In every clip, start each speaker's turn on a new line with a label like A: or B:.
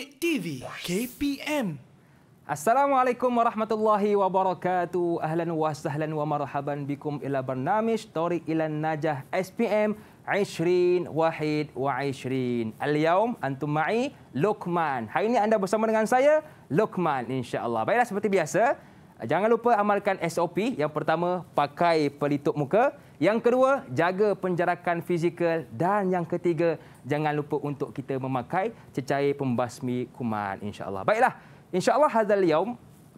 A: Cik KPM. Assalamualaikum warahmatullahi wabarakatuh. Ahlan wa sahlan wa marhaban bikum ila barnamish Tori Ilan Najah SPM Aishrin, 2021. Al-yaum antum ma'i Lukman. Hari ini anda bersama dengan saya Lukman Insyaallah. Baiklah seperti biasa, jangan lupa amalkan SOP. Yang pertama, pakai pelitup muka. Yang kedua, jaga penjarakan fizikal. Dan yang ketiga, jangan lupa untuk kita memakai cecair pembasmi kuman. InsyaAllah. Baiklah. InsyaAllah hazal yaum.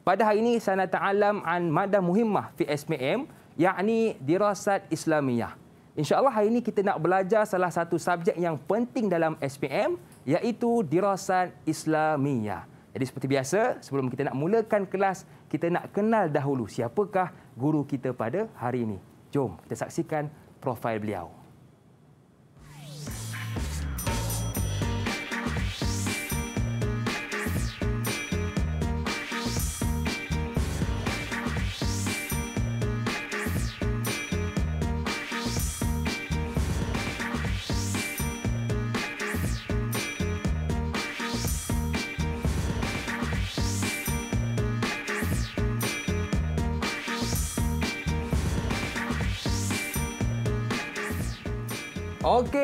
A: Pada hari ini, saya nak ta'alam an madah muhimmah fi SMM, yakni dirasat Islamiyah. InsyaAllah hari ini kita nak belajar salah satu subjek yang penting dalam SPM iaitu dirasat Islamiah. Jadi seperti biasa, sebelum kita nak mulakan kelas, kita nak kenal dahulu siapakah guru kita pada hari ini. Jom kita saksikan profil beliau.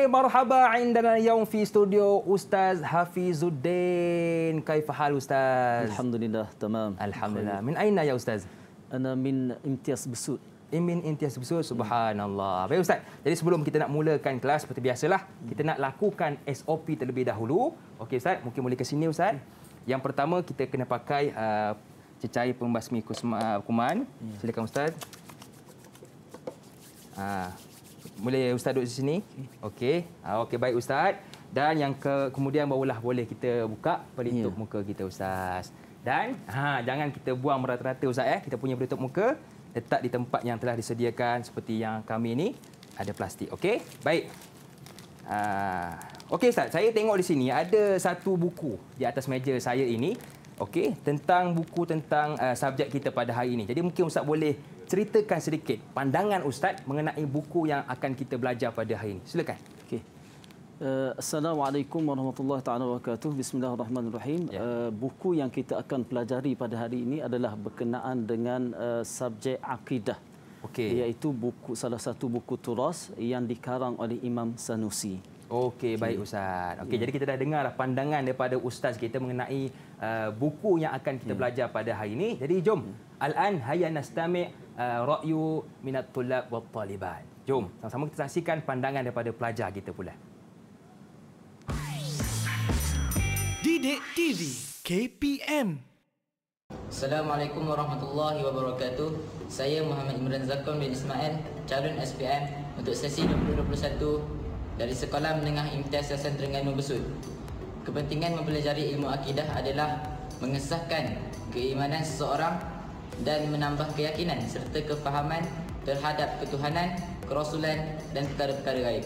A: marhaba indana yaum fi studio Ustaz Hafizuddin. Kaifa hal Ustaz? Alhamdulillah, tamam. Alhamdulillah. Khair. Min aina ya Ustaz? Ana min imtias besut. Imin intias besut, subhanallah. Baik Ustaz, jadi sebelum kita nak mulakan kelas seperti biasalah, kita nak lakukan SOP terlebih dahulu. Okey Ustaz, mungkin boleh ke sini Ustaz. Yang pertama, kita kena pakai uh, cecair pembasmi kusma, uh, kuman. Ya. Silakan Ustaz. Ah. Uh mulai ustaz duduk di sini. Okey. Ah, okey baik ustaz. Dan yang ke, kemudian barulah boleh kita buka pelitup yeah. muka kita ustaz. Dan ha jangan kita buang merata-rata ustaz eh. Kita punya pelitup muka letak di tempat yang telah disediakan seperti yang kami ini ada plastik. Okey. Baik. Uh, Okey ustaz, saya tengok di sini ada satu buku di atas meja saya ini. Okey, tentang buku tentang uh, subjek kita pada hari ini. Jadi mungkin ustaz boleh ceritakan sedikit pandangan Ustaz mengenai buku yang akan kita belajar pada hari ini. Silakan. Okay.
B: Eh, Assalamualaikum warahmatullahi taala wabarakatuh. Bismillahirrahmanirrahim. Ya. Eh, buku yang kita akan pelajari pada hari ini adalah berkenaan dengan eh, subjek akidah. Okey. Iaitu
A: buku salah satu buku turas yang dikarang oleh Imam Sanusi. Okey, okay. baik Ustaz. Okey, yeah. jadi kita dah dengar lah pandangan daripada Ustaz kita mengenai uh, buku yang akan kita yeah. belajar pada hari ini. Jadi jom ya. Al-an hayya nastami' uh, ra'yu min at-tullab wa talibat Jom, sama-sama kita saksikan pandangan daripada pelajar kita pula. Didik TV KPM Assalamualaikum warahmatullahi wabarakatuh. Saya Muhammad Imran Zakon bin Ismail, calon SPM untuk sesi 2021 dari Sekolah Menengah Imtiaz Yassin Terengganu Besut. Kepentingan mempelajari ilmu akidah adalah mengesahkan keimanan seseorang dan menambah keyakinan serta kefahaman terhadap
B: ketuhanan, kerasulan dan perkara-perkara gaib.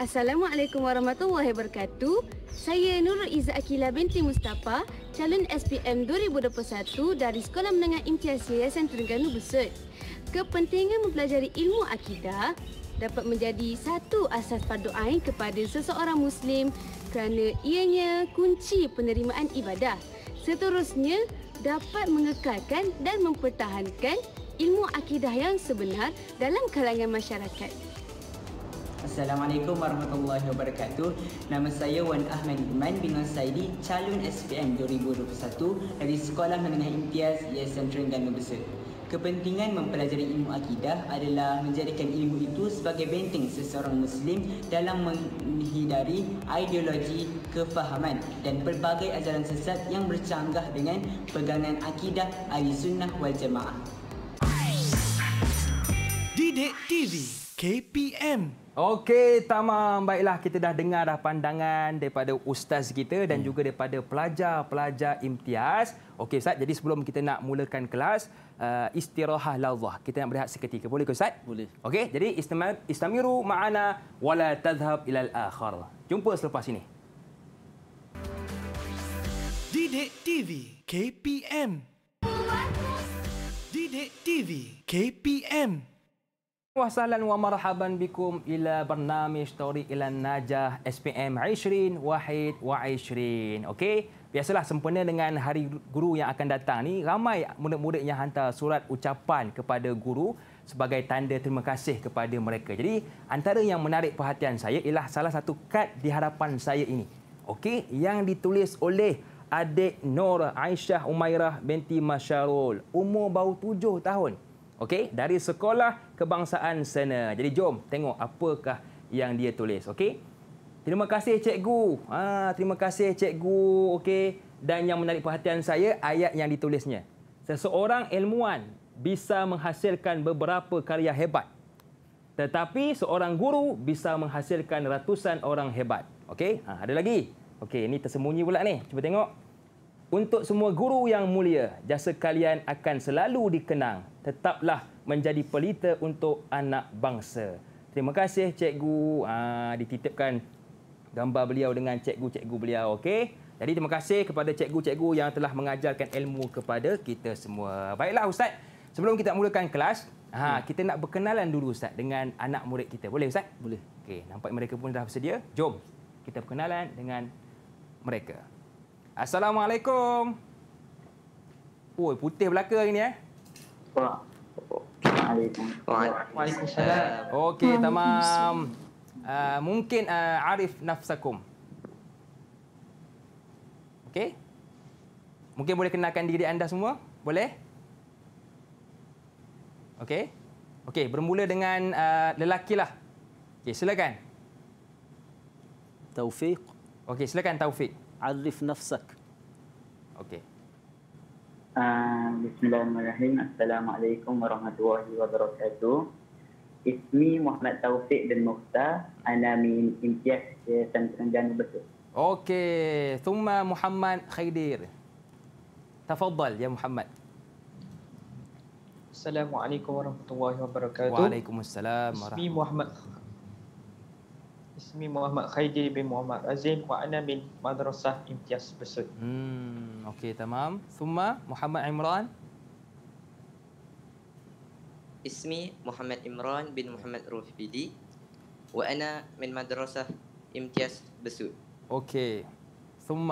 A: Assalamualaikum warahmatullahi wabarakatuh. Saya Nur Iza Akila binti Mustafa, calon SPM 2021 dari Sekolah Menengah Imtiaz Yayasan Terengganu Besut. Kepentingan mempelajari ilmu akidah dapat menjadi satu asas perdoaan kepada seseorang Muslim kerana ianya kunci penerimaan ibadah. Seterusnya, dapat mengekalkan dan mempertahankan ilmu akidah yang sebenar dalam kalangan masyarakat. Assalamualaikum warahmatullahi wabarakatuh. Nama saya Wan Ahmad Iman bin Wan Saidi, calon SPM 2021 dari Sekolah Menengah Imtiaz Yayasan Terengganu Besar. Kepentingan mempelajari ilmu akidah adalah menjadikan ilmu itu sebagai benteng seseorang Muslim dalam menghindari ideologi, kefahaman dan pelbagai ajaran sesat yang bercanggah
B: dengan pegangan akidah Ahli Sunnah wal Jamaah.
A: Didik TV KPM Okey, tamam. Baiklah, kita dah dengar dah pandangan daripada ustaz kita dan hmm. juga daripada pelajar-pelajar imtiaz. Okey, Ustaz. Jadi sebelum kita nak mulakan kelas, uh, istirahah lawdah. Kita nak berehat seketika. Boleh ke Ustaz? Boleh. Okey, jadi istamiru ma'ana wala tadhhab ila al-akhir. Jumpa selepas ini. Dide TV KPM Dide TV KPM Wassalam wa marhaban bikum ila bernama Story ila Najah SPM 20 Wahid wa 20. Okey, biasalah sempena dengan hari guru yang akan datang ni ramai murid-murid yang hantar surat ucapan kepada guru sebagai tanda terima kasih kepada mereka. Jadi antara yang menarik perhatian saya ialah salah satu kad di hadapan saya ini. Okey, yang ditulis oleh adik Nur Aisyah Umairah binti Masharul Umur baru tujuh tahun. Okey, dari sekolah kebangsaan sana. Jadi jom tengok apakah yang dia tulis. Okey. Terima kasih cikgu. Ha, terima kasih cikgu. Okey. Dan yang menarik perhatian saya ayat yang ditulisnya. Seseorang ilmuwan bisa menghasilkan beberapa karya hebat. Tetapi seorang guru bisa menghasilkan ratusan orang hebat. Okey, ha, ada lagi. Okey, ini tersembunyi pula ni. Cuba tengok. Untuk semua guru yang mulia, jasa kalian akan selalu dikenang. Tetaplah menjadi pelita untuk anak bangsa. Terima kasih cikgu. Ah ha, dititipkan gambar beliau dengan cikgu-cikgu beliau okey jadi terima kasih kepada cikgu-cikgu yang telah mengajarkan ilmu kepada kita semua baiklah ustaz sebelum kita mulakan kelas ha hmm. kita nak berkenalan dulu ustaz dengan anak murid kita boleh ustaz boleh okey nampak mereka pun dah bersedia jom kita berkenalan dengan mereka assalamualaikum oi putih belaka hari ni eh Waalaikumsalam. Waalaikumsalam. Okey, tamam. Ah, mungkin uh, arif nafsakum. Okey. Mungkin boleh kenalkan diri anda semua? Boleh? Okey. Okey, bermula dengan uh, ah, lelaki lah. Okey, silakan. Taufiq. Okey, silakan Taufiq. Arif nafsak. Okey.
B: Uh, Bismillahirrahmanirrahim. Assalamualaikum warahmatullahi wabarakatuh. Ismi Muhammad Taufik dan Mukhtar. Ana min Imtiaz Sam Terengganu Betul.
A: Okey. Thumma Muhammad Khaidir. Tafadhal ya Muhammad. Assalamualaikum warahmatullahi wabarakatuh. Waalaikumsalam Ismi Muhammad Ismi Muhammad Khaidir bin Muhammad Azim wa ana min Madrasah Imtiaz Besut. Hmm, okey, tamam. Thumma Muhammad Imran. اسمي محمد إمران بن محمد روفيدي وأنا من مدرسة امتياز بسوء أوكي ثم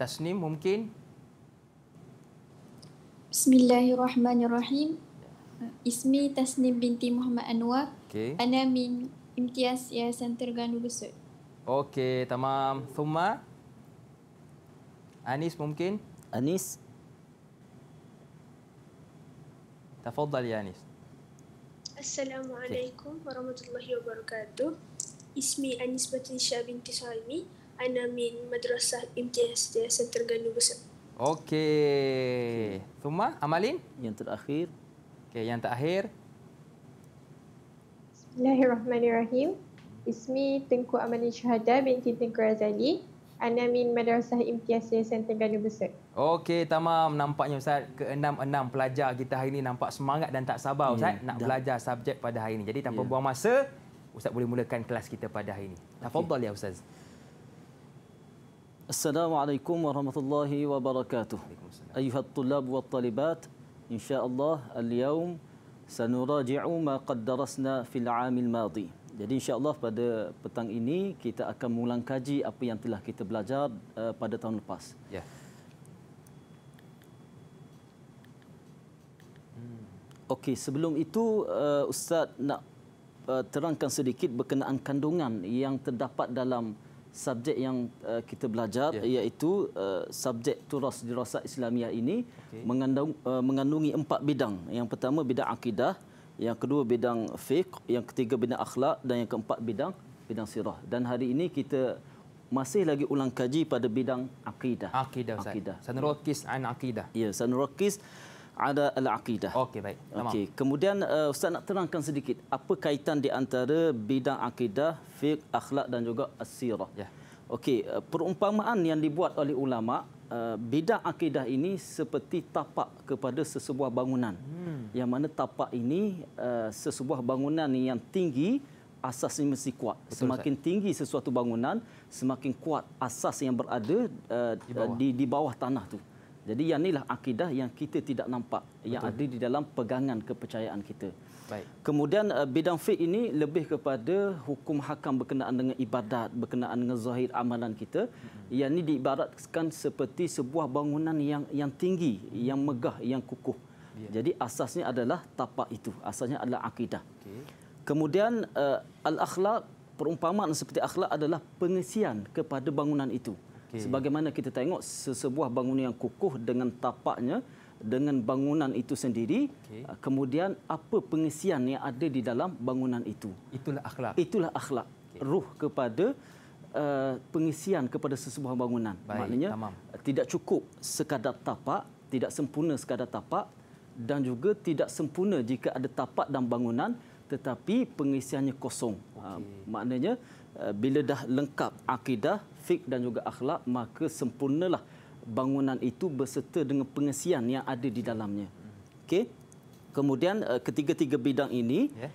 A: تسنيم ممكن بسم الله الرحمن الرحيم اسمي تسنيم بنتي محمد أنوار okay. أنا من امتياز يا سنتر غانو بسوء أوكي تمام ثم أنيس ممكن أنيس تفضل يا أنيس السلام عليكم ورحمة الله وبركاته اسمي أنيس بتنشا بنت سالمي أنا من مدرسة MTS سنتر غنوبس أوكي ثم أمالين ينت الأخير أوكي ينت أخير بسم الله الرحمن الرحيم اسمي تنكو أمالين شهادة بنتي تنكو أزالي Anamin Madrasah Imtiasir Senter Gana Besar. Okey, tamam. Nampaknya Ustaz, keenam-enam pelajar kita hari ini nampak semangat dan tak sabar hmm, Ustaz yeah, nak dah. belajar subjek pada hari ini. Jadi tanpa yeah. buang masa, Ustaz boleh mulakan kelas kita pada hari ini. Tafadhal okay. ya Ustaz. السلام عليكم ورحمة الله
B: وبركاته أيها الطلاب والطالبات إن شاء الله اليوم سنراجع ما قد درسنا في العام الماضي jadi Insyaallah pada petang ini kita akan mengulang kaji apa yang telah kita belajar uh, pada tahun lepas. Ya. Hmm. Okey, sebelum itu uh, ustaz nak uh, terangkan sedikit berkenaan kandungan yang terdapat dalam subjek yang uh, kita belajar ya. iaitu uh, subjek turas dirasat Islamiah ini okay. mengandung, uh, mengandungi empat bidang. Yang pertama bidang akidah, yang kedua bidang fiq, yang ketiga bidang akhlak dan yang keempat bidang bidang sirah. Dan hari ini kita masih lagi ulang kaji pada bidang akidah. Akidah Akidah. Sanrokis an akidah. Ya, sanrokis ada al akidah. Okey, baik. Okey. Kemudian uh, Ustaz nak terangkan sedikit apa kaitan di antara bidang akidah, fiq, akhlak dan juga as-sirah. Ya. Yeah. Okey, eh, perumpamaan yang dibuat oleh ulama eh, bidah akidah ini seperti tapak kepada sesebuah bangunan. Hmm. Yang mana tapak ini eh, sesebuah bangunan yang tinggi asasnya mesti kuat. Betul, semakin Ustaz. tinggi sesuatu bangunan, semakin kuat asas yang berada di bawah. Di, di bawah tanah tu. Jadi yang inilah akidah yang kita tidak nampak, Betul. yang ada di dalam pegangan kepercayaan kita. Baik. Kemudian uh, bidang fiqh ini lebih kepada hukum hakam berkenaan dengan ibadat, berkenaan dengan zahir amalan kita. Hmm. Yang ini diibaratkan seperti sebuah bangunan yang yang tinggi, hmm. yang megah, yang kukuh. Yeah. Jadi asasnya adalah tapak itu. Asasnya adalah akidah. Okay. Kemudian uh, al-akhlaq perumpamaan seperti akhlak adalah pengisian kepada bangunan itu. Sebagaimana kita tengok sesebuah bangunan yang kukuh dengan tapaknya, dengan bangunan itu sendiri okay. Uh, kemudian apa pengisian yang ada di dalam bangunan itu itulah akhlak itulah akhlak okay. ruh kepada uh, pengisian kepada sesebuah bangunan Baik, maknanya tamam. Uh, tidak cukup sekadar tapak tidak sempurna sekadar tapak dan juga tidak sempurna jika ada tapak dan bangunan tetapi pengisiannya kosong okay. uh, maknanya uh, bila dah lengkap akidah fik dan juga akhlak maka sempurnalah bangunan itu berserta dengan pengesian yang ada di dalamnya. Okey. Kemudian eh, ketiga-tiga bidang ini ya.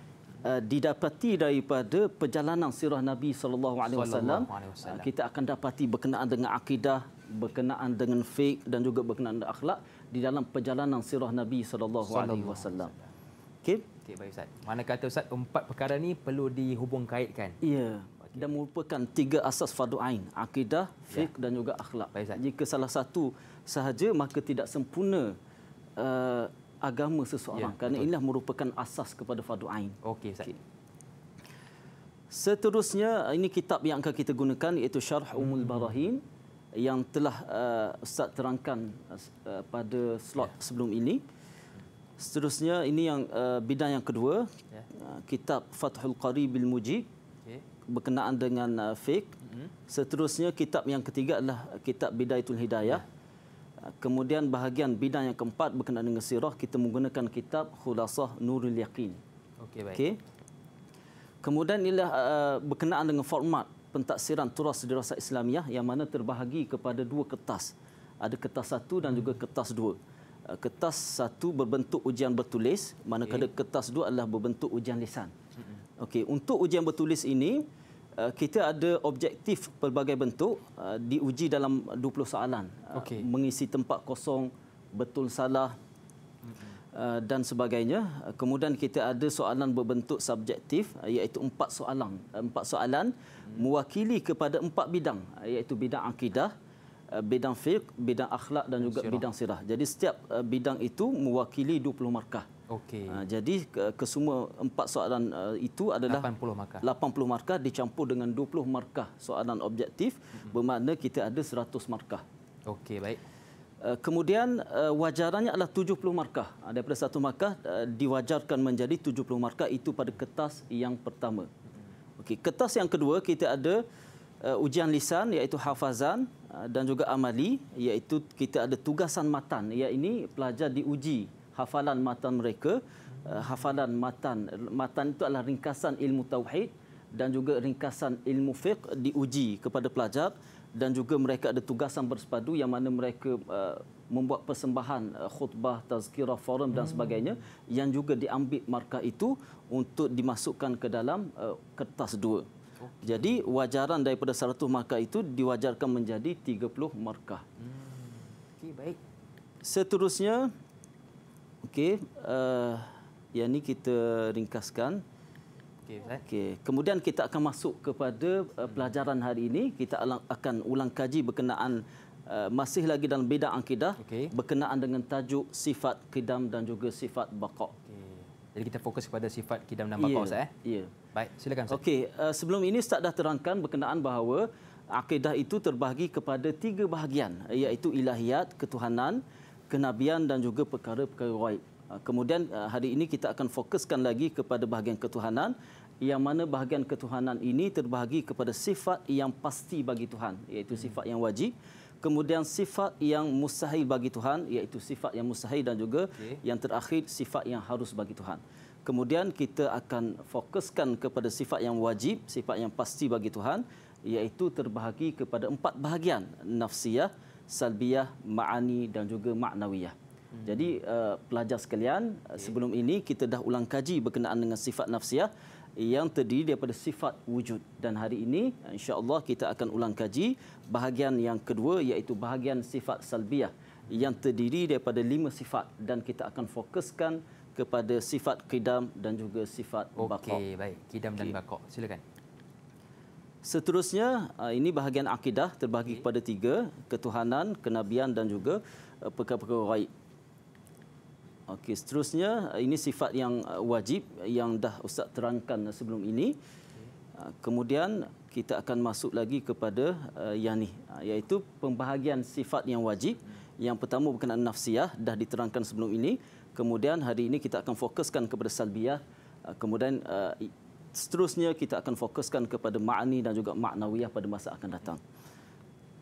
B: eh, didapati daripada perjalanan sirah Nabi sallallahu alaihi wasallam. Eh, kita akan dapati berkenaan dengan akidah, berkenaan dengan fiqh dan juga berkenaan dengan akhlak di dalam perjalanan sirah Nabi sallallahu alaihi wasallam. Okey. Okey, baik Ustaz.
A: Mana kata Ustaz empat perkara ni perlu dihubungkaitkan?
B: Ya. Yeah dan merupakan tiga asas fardu ain akidah ya. fiqh ya. dan juga akhlak Baik, jika salah satu sahaja maka tidak sempurna uh, agama seseorang ya, kerana betul. inilah merupakan asas kepada fardu ain okey ustaz okay. seterusnya uh, ini kitab yang akan kita gunakan iaitu syarh umul hmm. barahin yang telah uh, ustaz terangkan uh, pada slot ya. sebelum ini seterusnya ini yang uh, bidang yang kedua ya. uh, kitab fathul qari bil mujib berkenaan dengan uh, fiqh. Hmm. Seterusnya kitab yang ketiga adalah kitab Bidayatul Hidayah. Ya. Uh, kemudian bahagian bidang yang keempat berkenaan dengan sirah kita menggunakan kitab Khulasah Nurul Yaqin. Okey baik. Okay. Kemudian ialah uh, berkenaan dengan format pentaksiran turas dirasat Islamiah yang mana terbahagi kepada dua kertas. Ada kertas satu dan hmm. juga kertas dua. Uh, kertas satu berbentuk ujian bertulis, manakala okay. kertas dua adalah berbentuk ujian lisan. Hmm. Okey, untuk ujian bertulis ini, Eh, kita ada objektif pelbagai bentuk uh, diuji dalam 20 soalan eh, okay. uh, mengisi tempat kosong betul salah uh, dan sebagainya uh, kemudian kita ada soalan berbentuk subjektif uh, iaitu empat soalan empat soalan hmm. mewakili kepada empat bidang uh, iaitu bidang akidah bidang fiqh, bidang akhlak dan juga sirah. bidang sirah. Jadi setiap bidang itu mewakili 20 markah. Okey. Uh, jadi ke, semua empat soalan uh, itu adalah 80 markah. 80 markah dicampur dengan 20 markah soalan objektif hmm. bermakna kita ada 100 markah. Okey, baik. Eh, kemudian eh, wajarannya adalah 70 markah. Ah, daripada satu markah diwajarkan menjadi 70 markah itu pada kertas yang pertama. Mm-hmm. Okey, kertas yang kedua kita ada ujian lisan iaitu hafazan ah, dan juga amali iaitu kita ada tugasan matan Ia ini pelajar diuji hafalan matan mereka uh, hafalan matan matan itu adalah ringkasan ilmu tauhid dan juga ringkasan ilmu fiqh diuji kepada pelajar dan juga mereka ada tugasan bersepadu yang mana mereka uh, membuat persembahan eh, khutbah tazkirah forum dan hmm. sebagainya yang juga diambil markah itu untuk dimasukkan ke dalam kertas dua jadi wajaran daripada 100 markah itu diwajarkan menjadi 30 markah
A: hmm. baik
B: seterusnya Okey, uh, yang ni kita ringkaskan. Okey, okay. kemudian kita akan masuk kepada uh, pelajaran hari ini. Kita akan ulang kaji berkenaan uh, masih lagi dalam bidang akidah okay. berkenaan dengan tajuk sifat kidam dan juga sifat baqa. Okay. Jadi kita fokus kepada sifat kidam dan baqa ya, Ustaz yeah. eh. Ya. Yeah. Baik, silakan Ustaz. Okey, uh, sebelum ini Ustaz dah terangkan berkenaan bahawa akidah itu terbahagi kepada tiga bahagian iaitu ilahiyat, ketuhanan, kenabian dan juga perkara-perkara waib. Ah, kemudian ah, hari ini kita akan fokuskan lagi kepada bahagian ketuhanan yang mana bahagian ketuhanan ini terbahagi kepada sifat yang pasti bagi Tuhan iaitu hmm. sifat yang wajib kemudian sifat yang mustahil bagi Tuhan iaitu sifat yang mustahil dan juga okay. yang terakhir sifat yang harus bagi Tuhan. Kemudian kita akan fokuskan kepada sifat yang wajib, sifat yang pasti bagi Tuhan iaitu terbahagi kepada empat bahagian nafsiyah, salbiah, ma'ani dan juga maknawiyah. Hmm. Jadi uh, pelajar sekalian, eh, okay. sebelum ini kita dah ulang kaji berkenaan dengan sifat nafsiyah yang terdiri daripada sifat wujud dan hari ini insya-Allah kita akan ulang kaji bahagian yang kedua iaitu bahagian sifat salbiah yang terdiri daripada lima sifat dan kita akan fokuskan kepada sifat qidam dan juga sifat bakok. Okey, baik. Qidam okay. dan bakok. Silakan. Seterusnya, uh, ini bahagian akidah terbagi kepada tiga, ketuhanan, kenabian dan juga uh, perkara-perkara raib. Okey, seterusnya uh, ini sifat yang wajib yang dah ustaz terangkan sebelum ini. Kemudian kita akan masuk lagi kepada yang ni iaitu pembahagian sifat yang wajib. Hmm. Yang pertama berkenaan nafsiah dah diterangkan sebelum ini. Kemudian hari ini kita akan fokuskan kepada salbiah. Kemudian seterusnya kita akan fokuskan kepada makni dan juga maknawiyah pada masa akan datang.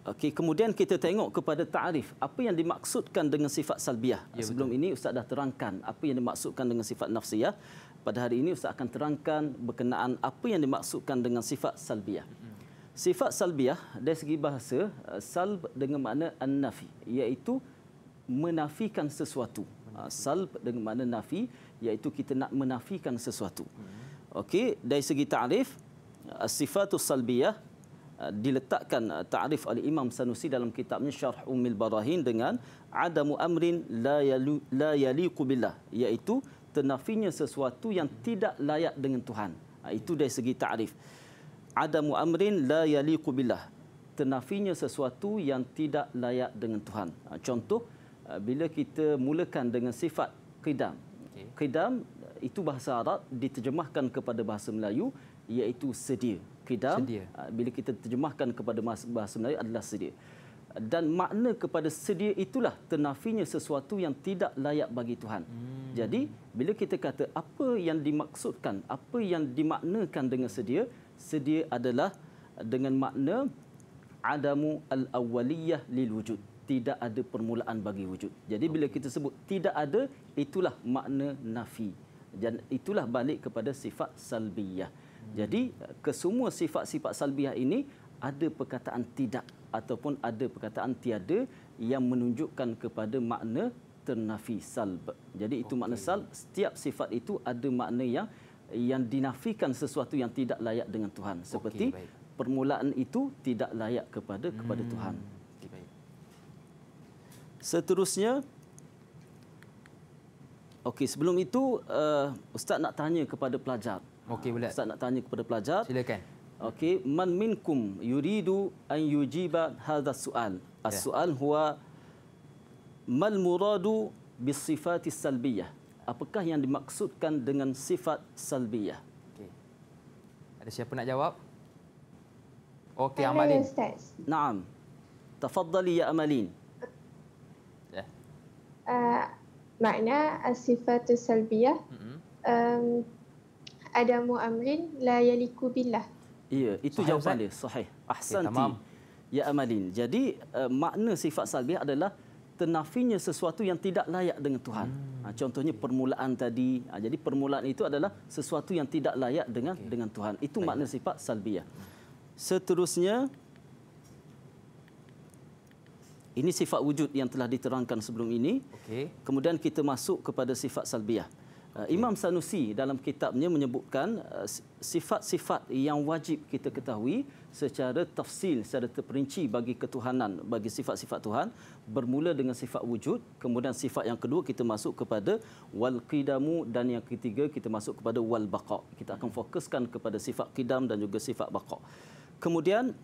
B: Okey, kemudian kita tengok kepada ta'rif. Apa yang dimaksudkan dengan sifat salbiah? Ya, Sebelum betul. ini ustaz dah terangkan apa yang dimaksudkan dengan sifat nafsiyah. Pada hari ini ustaz akan terangkan berkenaan apa yang dimaksudkan dengan sifat salbiah. Hmm. Sifat salbiah dari segi bahasa eh, salb dengan makna an-nafi iaitu menafikan sesuatu. Ah, salb dengan makna nafi iaitu kita nak menafikan sesuatu. Hmm. Okey, dari segi ta'rif uh, sifatus salbiyah uh, diletakkan uh, ta'rif oleh Imam Sanusi dalam kitabnya Syarh Ummil Barahin dengan adamu amrin la yalu, la yaliqu billah iaitu tenafinya sesuatu yang tidak layak dengan Tuhan. itu dari segi ta'rif. Adamu amrin la yaliqu billah tenafinya sesuatu yang tidak layak dengan Tuhan. Contoh bila kita mulakan dengan sifat qidam. Qidam itu bahasa Arab diterjemahkan kepada bahasa Melayu iaitu sedia. Kita ah, bila kita terjemahkan kepada bahasa Melayu adalah sedia. Dan makna kepada sedia itulah ternafinya sesuatu yang tidak layak bagi Tuhan. Hmm. Jadi bila kita kata apa yang dimaksudkan, apa yang dimaknakan dengan sedia, sedia adalah dengan makna adamu al-awwaliyah lil wujud tidak ada permulaan bagi wujud. Jadi bila kita sebut tidak ada itulah makna nafi dan itulah balik kepada sifat salbiyah jadi kesemua sifat-sifat salbiyah ini ada perkataan tidak ataupun ada perkataan tiada yang menunjukkan kepada makna ternafi salb jadi itu okay. makna salb setiap sifat itu ada makna yang yang dinafikan sesuatu yang tidak layak dengan Tuhan seperti okay, permulaan itu tidak layak kepada hmm. kepada Tuhan seterusnya Okey, sebelum itu uh, ustaz nak tanya kepada pelajar. Okey, boleh. Ustaz nak tanya kepada pelajar. Silakan. Okey, man minkum yuridu an yujiba hadha sual. Ya. As-su'al yeah. huwa mal muradu bis sifatis salbiyah. Apakah yang dimaksudkan dengan sifat salbiyah? Okey. Ada siapa nak jawab? Okey, Amalin. Ustaz. Naam. Tafaddali ya Amalin.
A: Ya. Yeah. Uh, makna as-sifatu salbiyah mm-hmm. um, adamu amrin la yaliku billah
B: Iya, itu sahih, jawapan dia. Sahih. Ahsan okay, tamam. Ya Amalin. Jadi, uh, makna sifat salbiah adalah tenafinya sesuatu yang tidak layak dengan Tuhan. Hmm. Ha, contohnya okay. permulaan tadi. Ha, jadi, permulaan itu adalah sesuatu yang tidak layak dengan okay. dengan Tuhan. Itu Baik. makna sifat salbiah. Seterusnya, ini sifat wujud yang telah diterangkan sebelum ini. Okay. Kemudian kita masuk kepada sifat salbiah. Uh, okay. Imam Sanusi dalam kitabnya menyebutkan uh, sifat-sifat yang wajib kita ketahui secara tafsil, secara terperinci bagi ketuhanan, bagi sifat-sifat Tuhan bermula dengan sifat wujud, kemudian sifat yang kedua kita masuk kepada wal qidamu dan yang ketiga kita masuk kepada wal baqa. Kita akan hmm. fokuskan kepada sifat qidam dan juga sifat baqa. Kemudian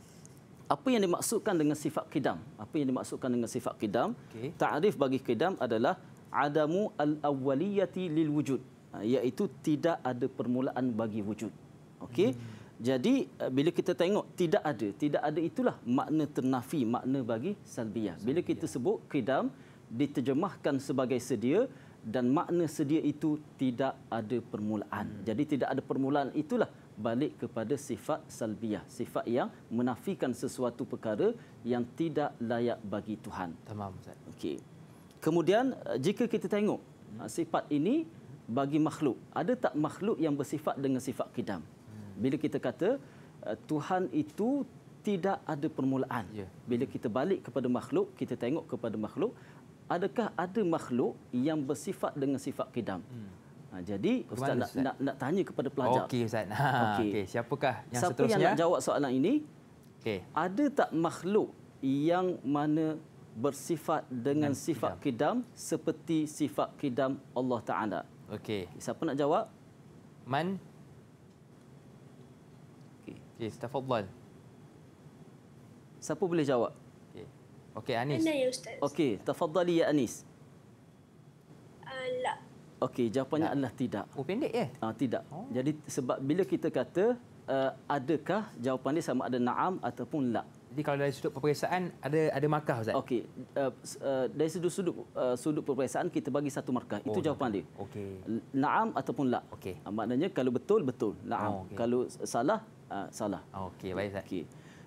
B: apa yang dimaksudkan dengan sifat kidam? Apa yang dimaksudkan dengan sifat kidam? Okay. Ta'rif bagi kidam adalah adamu al-awwaliyati lil wujud. Ha, iaitu tidak ada permulaan bagi wujud. Okey. Hmm. Jadi eh, bila kita tengok tidak ada, tidak ada itulah makna ternafi, makna bagi salbiyah. Bila kita sebut kidam diterjemahkan sebagai sedia dan makna sedia itu tidak ada permulaan. Hmm. Jadi tidak ada permulaan itulah balik kepada sifat salbiah sifat yang menafikan sesuatu perkara yang tidak layak bagi Tuhan tamam ustaz okey kemudian eh, jika kita tengok eh, sifat ini bagi makhluk ada tak makhluk yang bersifat dengan sifat kidam hmm. bila kita kata eh, Tuhan itu tidak ada permulaan ya. bila kita balik kepada makhluk kita tengok kepada makhluk adakah ada makhluk yang bersifat dengan sifat kidam hmm. Ha, jadi Ustaz, nak, Ustaz nak nak tanya kepada pelajar. Okey Ustaz. Ha, Okey. Okay.
A: Siapakah yang Siapa seterusnya? Siapa yang nak
B: jawab soalan ini? Okey. Ada tak makhluk yang mana bersifat dengan hmm, sifat kidam. kidam seperti sifat kidam Allah Taala? Okey. Siapa nak jawab?
A: Man. Okey. Okey, tafadhal. Siapa boleh jawab? Okey. Okey Anis. Ya, okey, tafadhali
B: ya Anis. Okay. Okey, jawapannya tak. adalah tidak. Oh, pendek ya? Ah, tidak. Oh. Jadi sebab bila kita kata uh, adakah jawapan dia sama ada na'am ataupun la. Jadi kalau dari sudut peperiksaan ada ada markah Ustaz. Okey, uh, dari sudut sudut, uh, sudut peperiksaan kita bagi satu markah. Oh, Itu jawapan dia. Okey. Na'am ataupun la. Okey. Uh, maknanya kalau betul betul na'am. Oh, okay. Kalau salah uh, salah. Ah, okey, baik Ustaz. Okey.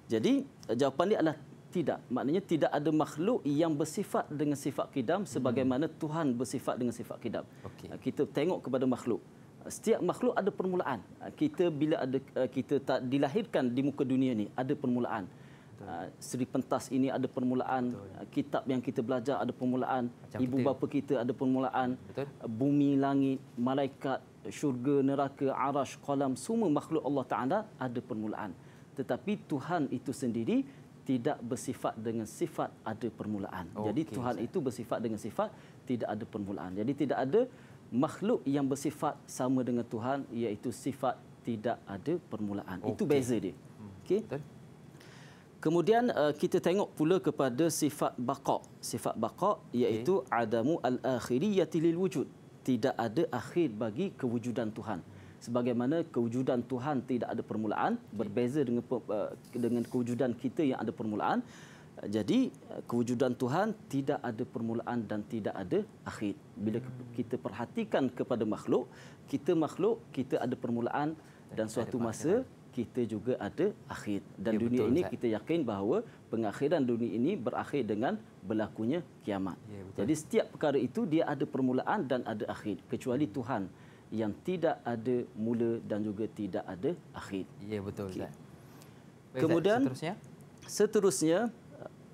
B: Jadi jawapan dia adalah tidak. Maknanya tidak ada makhluk yang bersifat dengan sifat kidam sebagaimana hmm. Tuhan bersifat dengan sifat kidam. Okay. Ah, kita tengok kepada makhluk. Setiap makhluk ada permulaan. Ah, kita bila ada ah, kita tak dilahirkan di muka dunia ni ada permulaan. Uh, Seri pentas ini ada permulaan Betul. Kitab yang kita belajar ada permulaan Macam Ibu kita... bapa kita ada permulaan Betul. Bumi, langit, malaikat, syurga, neraka, arash, kolam Semua makhluk Allah Ta'ala ada permulaan Tetapi Tuhan itu sendiri tidak bersifat dengan sifat ada permulaan. Okay, Jadi Tuhan itu bersifat dengan sifat tidak ada permulaan. Jadi tidak ada makhluk yang bersifat sama dengan Tuhan iaitu sifat tidak ada permulaan. Okay. Itu beza dia. Hmm, Okey. Kemudian uh, kita tengok pula kepada sifat baqa. Sifat baqa iaitu okay. adamu al-akhiriyati lil wujud. Tidak ada akhir bagi kewujudan Tuhan sebagaimana kewujudan Tuhan tidak ada permulaan berbeza dengan dengan kewujudan kita yang ada permulaan eh, jadi eh, kewujudan Tuhan tidak ada permulaan dan tidak ada akhir bila kita perhatikan kepada makhluk kita makhluk kita ada permulaan dan suatu masa kita juga ada akhir dan ya, dunia betul, ini Zat. kita yakin bahawa pengakhiran dunia ini berakhir dengan berlakunya kiamat. Ya, Jadi setiap perkara itu dia ada permulaan dan ada akhir kecuali hmm. Tuhan yang tidak ada mula dan juga tidak ada akhir. Ya betul. Okay. Kemudian seterusnya, seterusnya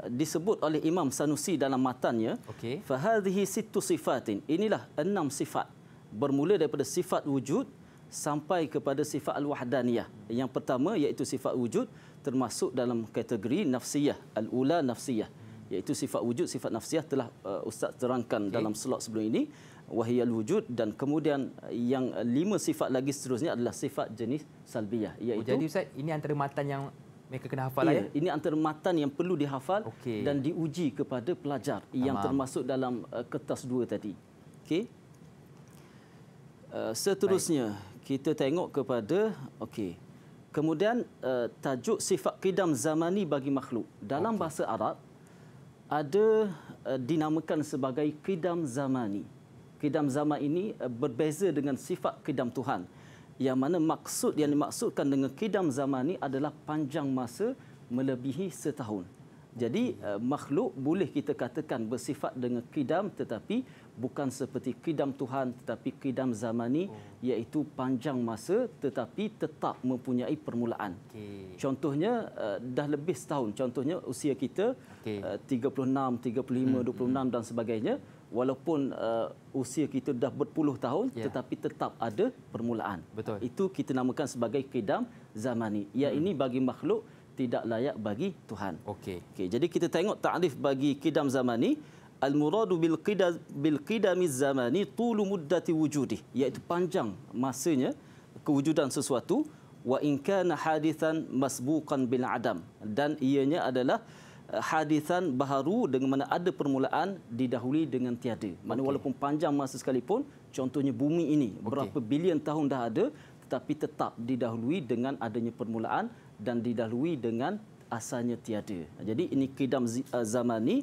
B: eh, disebut oleh Imam Sanusi dalam matanya, okay. fahadhi situ sifatin. Inilah enam sifat bermula daripada sifat wujud sampai kepada sifat al-wahdaniyah. Yang pertama iaitu sifat wujud termasuk dalam kategori nafsiyah, al-ula nafsiyah. Iaitu sifat wujud, sifat nafsiyah telah uh, Ustaz terangkan okay. dalam slot sebelum ini wahiyal wujud dan kemudian eh, yang eh, lima sifat lagi seterusnya adalah sifat jenis salbiyah oh, iaitu oh, jadi
A: ustaz ini antara matan yang mereka kena hafal ya, ya?
B: ini antara matan yang perlu dihafal okay. dan diuji kepada pelajar Amam. yang termasuk dalam uh, kertas dua tadi okey uh, seterusnya Baik. kita tengok kepada okey kemudian uh, tajuk sifat qidam zamani bagi makhluk dalam okay. bahasa arab ada uh, dinamakan sebagai qidam zamani kidam zaman ini eh, berbeza dengan sifat kidam Tuhan. Yang mana maksud yang dimaksudkan dengan kidam zaman ini adalah panjang masa melebihi setahun. Jadi eh, makhluk boleh kita katakan bersifat dengan kidam tetapi bukan seperti kidam Tuhan tetapi kidam zamani oh. iaitu panjang masa tetapi tetap mempunyai permulaan. Okay. Contohnya eh, dah lebih setahun contohnya usia kita okay. 36, 35, hmm, 26 hmm. dan sebagainya walaupun uh, usia kita dah berpuluh tahun ya. tetapi tetap ada permulaan. Betul. Itu kita namakan sebagai kidam zamani. Ya hmm. ini bagi makhluk tidak layak bagi Tuhan. Okey. Okey, jadi kita tengok takrif bagi kidam zamani. Al muradu bil qidam bil qidami zamani tulu muddati wujudi iaitu panjang masanya kewujudan sesuatu wa in kana hadithan masbuqan bil adam dan ianya adalah hadisan baharu dengan mana ada permulaan didahului dengan tiada. mana okay. walaupun panjang masa sekalipun, contohnya bumi ini okay. berapa bilion tahun dah ada tetapi tetap didahului dengan adanya permulaan dan didahului dengan asalnya tiada. Jadi ini kidam eh, zamani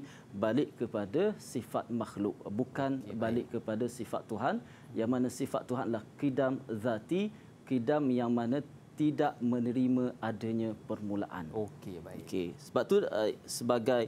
B: balik kepada sifat makhluk bukan okay. balik kepada sifat Tuhan yang mana sifat Tuhanlah kidam zati, kidam yang mana tidak menerima adanya permulaan. Okey, baik. Okey, sebab tu eh, sebagai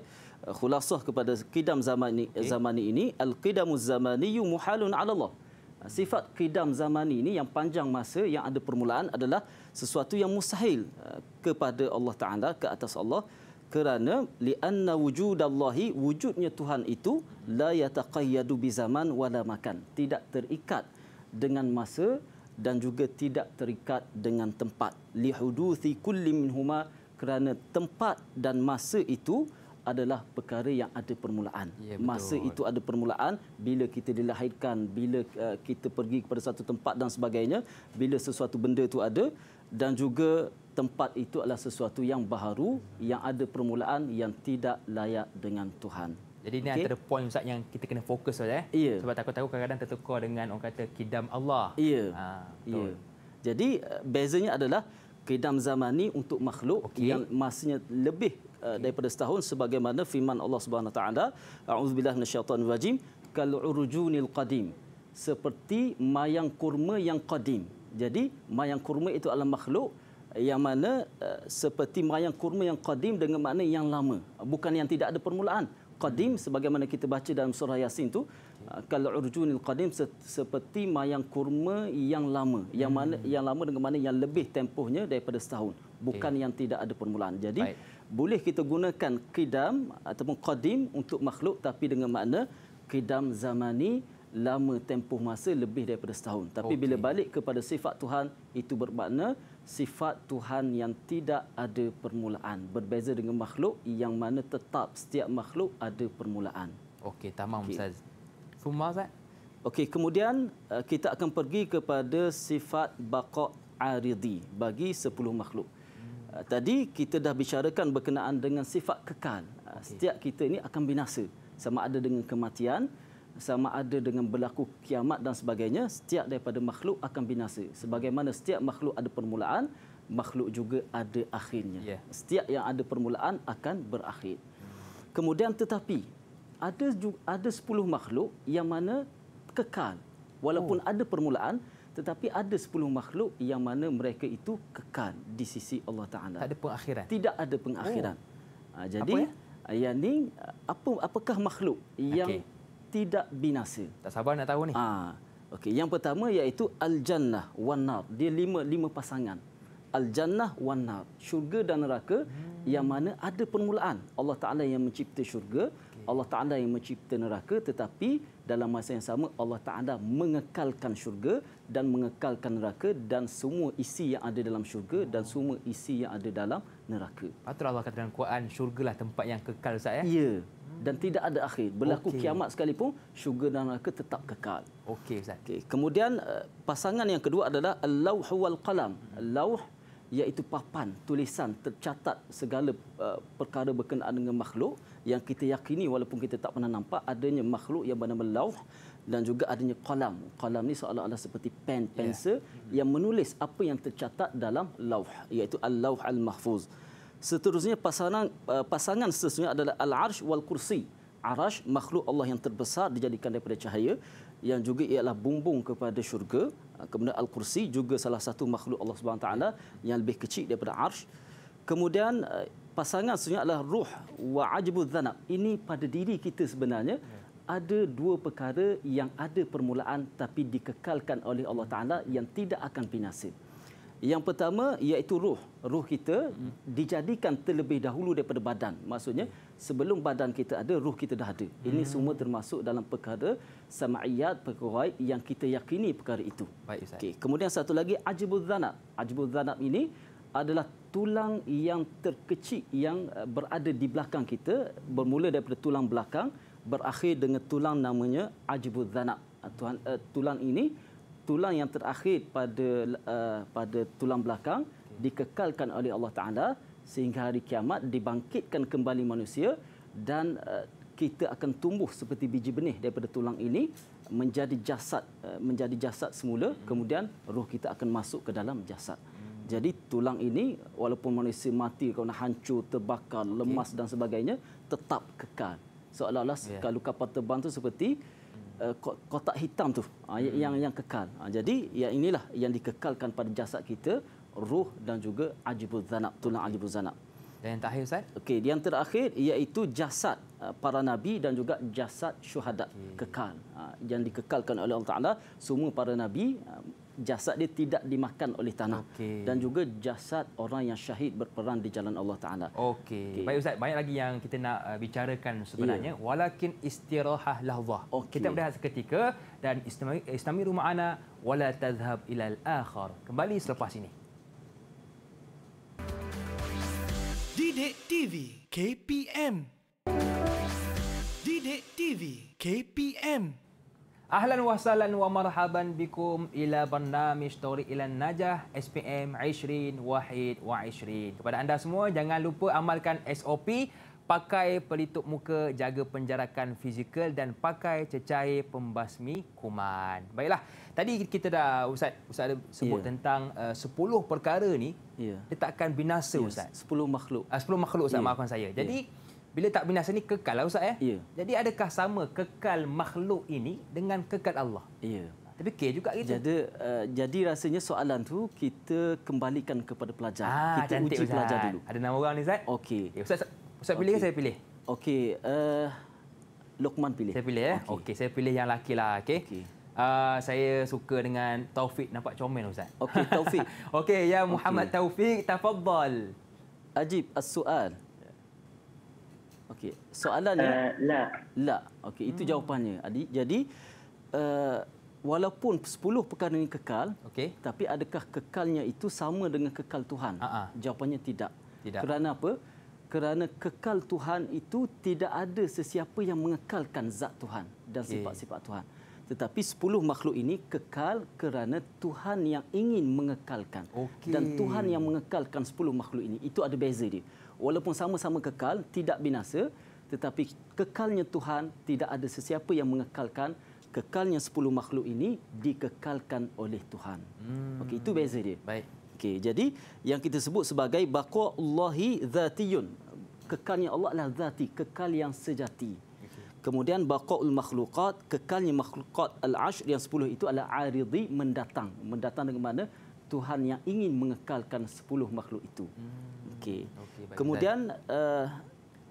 B: eh, khulasah kepada qidam zaman ini okay. zaman ini al-qidamu zamaniyyu muhalun 'ala Allah. Ha, sifat qidam zaman ini yang panjang masa yang ada permulaan adalah sesuatu yang mustahil eh, kepada Allah Taala ke atas Allah kerana li'anna wujudallahi wujudnya Tuhan itu la yataqayyadu bi zaman wala makan tidak terikat dengan masa dan juga tidak terikat dengan tempat lihuduthi kulli minhuma kerana tempat dan masa itu adalah perkara yang ada permulaan. Ya, masa itu ada permulaan bila kita dilahirkan, bila eh, kita pergi kepada satu tempat dan sebagainya, bila sesuatu benda itu ada dan juga tempat itu adalah sesuatu yang baharu, yang ada permulaan yang tidak layak dengan Tuhan. Jadi ini okay. antara poin Ustaz yang kita kena fokus saja eh. Yeah. Sebab takut-takut kadang-kadang
A: tertukar dengan orang kata
B: kidam Allah. Ya. Yeah. Ha, betul. Yeah. Jadi eh, bezanya adalah kidam zaman ini untuk makhluk okay. yang masanya lebih eh, okay. daripada setahun sebagaimana firman Allah Subhanahu Wa taala a'udzubillahi minasyaitonir rajim kal urujunil qadim seperti mayang kurma yang qadim. Jadi mayang kurma itu adalah makhluk yang mana uh, seperti mayang kurma yang qadim dengan makna yang lama bukan yang tidak ada permulaan qadim sebagaimana kita baca dalam surah Yasin tu uh, kal urjunil qadim seperti mayang kurma yang lama hmm. yang mana hmm. yang lama dengan mana yang lebih tempohnya daripada setahun bukan okay. yang tidak ada permulaan jadi Baik. boleh kita gunakan qidam ataupun qadim untuk makhluk tapi dengan makna qidam zamani lama tempoh masa lebih daripada setahun tapi okay. bila balik kepada sifat Tuhan itu bermakna sifat Tuhan yang tidak ada permulaan berbeza dengan makhluk yang mana tetap setiap makhluk ada permulaan. Okey, tamam okay. Ustaz. Kumar Ustaz. Okey, kemudian eh, kita akan pergi kepada sifat baqa' aridi bagi 10 makhluk. Hmm. Eh, tadi kita dah bicarakan berkenaan dengan sifat kekal. Eh, okay. Setiap kita ini akan binasa sama ada dengan kematian sama ada dengan berlaku kiamat dan sebagainya, setiap daripada makhluk akan binasa. Sebagaimana setiap makhluk ada permulaan, makhluk juga ada akhirnya. Yeah. Setiap yang ada permulaan akan berakhir. Kemudian tetapi, ada juga, ada 10 makhluk yang mana kekal. Walaupun oh. ada permulaan, tetapi ada 10 makhluk yang mana mereka itu kekal di sisi Allah Ta'ala. Tak ada pengakhiran? Tidak ada pengakhiran. Oh. Ah, jadi, Apa ya? Ah, yang ini, ah, apakah makhluk yang... Okay tidak binasa. Tak sabar nak tahu ni. Ha. Okey, yang pertama iaitu al-jannah wan nar. Dia lima lima pasangan. Al-jannah wan nar, syurga dan neraka hmm. yang mana ada permulaan. Allah Taala yang mencipta syurga, okay. Allah Taala yang mencipta neraka tetapi dalam masa yang sama Allah Taala mengekalkan syurga dan mengekalkan neraka dan semua isi yang ada dalam syurga oh. dan semua isi yang ada dalam
A: neraka. Patut Allah kata dalam Quran syurgalah tempat yang kekal Ustaz ya. Ya dan tidak ada akhir. Berlaku okay. kiamat
B: sekalipun, syurga dan neraka tetap kekal. Okey, Ustaz. Okay. Kemudian eh, pasangan yang kedua adalah al-lawh wal qalam. Hmm. Al-lawh iaitu papan, tulisan, tercatat segala eh, perkara berkenaan dengan makhluk yang kita yakini walaupun kita tak pernah nampak adanya makhluk yang bernama lawh dan juga adanya qalam. Qalam ni seolah-olah seperti pen, ya. pensel yeah. yang menulis apa yang tercatat dalam lawh iaitu al-lawh al-mahfuz. al lawh al mahfuz seterusnya pasangan eh, pasangan seterusnya adalah al-arsh wal kursi arash makhluk Allah yang terbesar dijadikan daripada cahaya yang juga ialah bumbung kepada syurga eh, kemudian al-kursi juga salah satu makhluk Allah Subhanahu wa taala yang lebih kecil daripada arsh kemudian eh, pasangan seterusnya adalah ruh wa ajbu dhanab ini pada diri kita sebenarnya ada dua perkara yang ada permulaan tapi dikekalkan oleh Allah taala yang tidak akan binasa yang pertama iaitu ruh. Ruh kita dijadikan terlebih dahulu daripada badan. Maksudnya sebelum badan kita ada, ruh kita dah ada. Ini hmm. semua termasuk dalam perkara sama'iyat, perkara ghaib yang kita yakini perkara itu. Baik Okay. Kemudian satu lagi ajbul zanab. Ajbul zanab ini adalah tulang yang terkecil yang eh, berada di belakang kita bermula daripada tulang belakang berakhir dengan tulang namanya ajbul zanab. Ah, eh, tulang ini tulang yang terakhir pada uh, pada tulang belakang dikekalkan oleh Allah Taala sehingga hari kiamat dibangkitkan kembali manusia dan uh, kita akan tumbuh seperti biji benih daripada tulang ini menjadi jasad uh, menjadi jasad semula kemudian roh kita akan masuk ke dalam jasad jadi tulang ini walaupun manusia mati kerana hancur terbakar lemas dan sebagainya tetap kekal seolah-olah yeah. kalau kapal terbang tu seperti Eh, kotak hitam tu hmm. yang yang kekal. Ah, jadi ya inilah yang dikekalkan pada jasad kita ruh dan juga ajibul zanab tulang ajibul zanab. Dan yang terakhir Ustaz? Okey, yang terakhir iaitu jasad eh, para nabi dan juga jasad syuhada okay. kekal. Ah, yang dikekalkan oleh Allah Taala semua para nabi eh, jasad dia tidak dimakan oleh tanah okay. dan juga jasad orang yang syahid berperan di jalan Allah taala.
A: Okey. Okay. Baik ustaz, banyak lagi yang kita nak uh, bicarakan sebenarnya. Yeah. Walakin istirahah lahzah. Okay. Kita berehat seketika dan istamiru ma'ana wala tadhhab ila al-akhir. Kembali selepas ini. Dide TV KPM. Dide TV KPM. Ahlan wa sahlan wa marhaban bikum ila bernama story ilan najah SPM 20 Wahid wa Kepada anda semua, jangan lupa amalkan SOP, pakai pelitup muka, jaga penjarakan fizikal dan pakai cecair pembasmi kuman. Baiklah, tadi kita dah Ustaz, Ustaz ada sebut yeah. tentang eh, uh, 10 perkara ni, yeah. dia takkan binasa yes. Ya, Ustaz. 10 makhluk. Ah, uh, 10 makhluk Ustaz, yeah. maafkan saya. Jadi, yeah bila tak binasa ini kekal lah Ustaz eh? ya. Jadi adakah sama kekal makhluk ini dengan kekal Allah? Ya. Tapi ke juga gitu. Jadi, uh, jadi rasanya soalan
B: tu kita kembalikan kepada pelajar. Ah, kita cantik, uji Ustaz. pelajar dulu. Ada nama orang ni Ustaz? Okey.
A: Ya, Ustaz, Ustaz, Ustaz pilih okay. ke saya pilih? Okey. Uh, Lokman pilih. Saya pilih ya? Eh? Okey, okay, saya pilih yang lelaki lah. Okey. Okay. Uh, ah, saya suka dengan Taufik nampak comel Ustaz. Okey, Taufik. Okey, ya Muhammad okay. Taufik, tafadhal. Ajib, as-su'al.
B: Okey. Soalannya? Uh, la. La. Okey, itu hmm. jawapannya. Adik. Jadi uh, walaupun 10 perkara ini kekal, okay. tapi adakah kekalnya itu sama dengan kekal Tuhan? Uh ha, -huh. Ha. Jawapannya tidak. tidak. Kerana apa? Kerana kekal Tuhan itu tidak ada sesiapa yang mengekalkan zat Tuhan dan sifat-sifat okay. Tuhan. Tetapi 10 makhluk ini kekal kerana Tuhan yang ingin mengekalkan. Okay. Dan Tuhan yang mengekalkan 10 makhluk ini. Itu ada beza dia walaupun sama-sama kekal, tidak binasa, tetapi kekalnya Tuhan tidak ada sesiapa yang mengekalkan kekalnya sepuluh makhluk ini dikekalkan oleh Tuhan. Hmm. Okey, itu beza dia. Baik. Okey, jadi yang kita sebut sebagai Allahi dhatiyun. Kekalnya Allah adalah zati, kekal yang sejati. Kemudian baqa'ul makhlukat, kekalnya makhlukat al-ashr yang sepuluh itu adalah aridi mendatang. Mendatang dengan mana?
A: Tuhan yang ingin mengekalkan sepuluh makhluk itu. Hmm okey. Hmm,
B: okay, Kemudian
A: uh,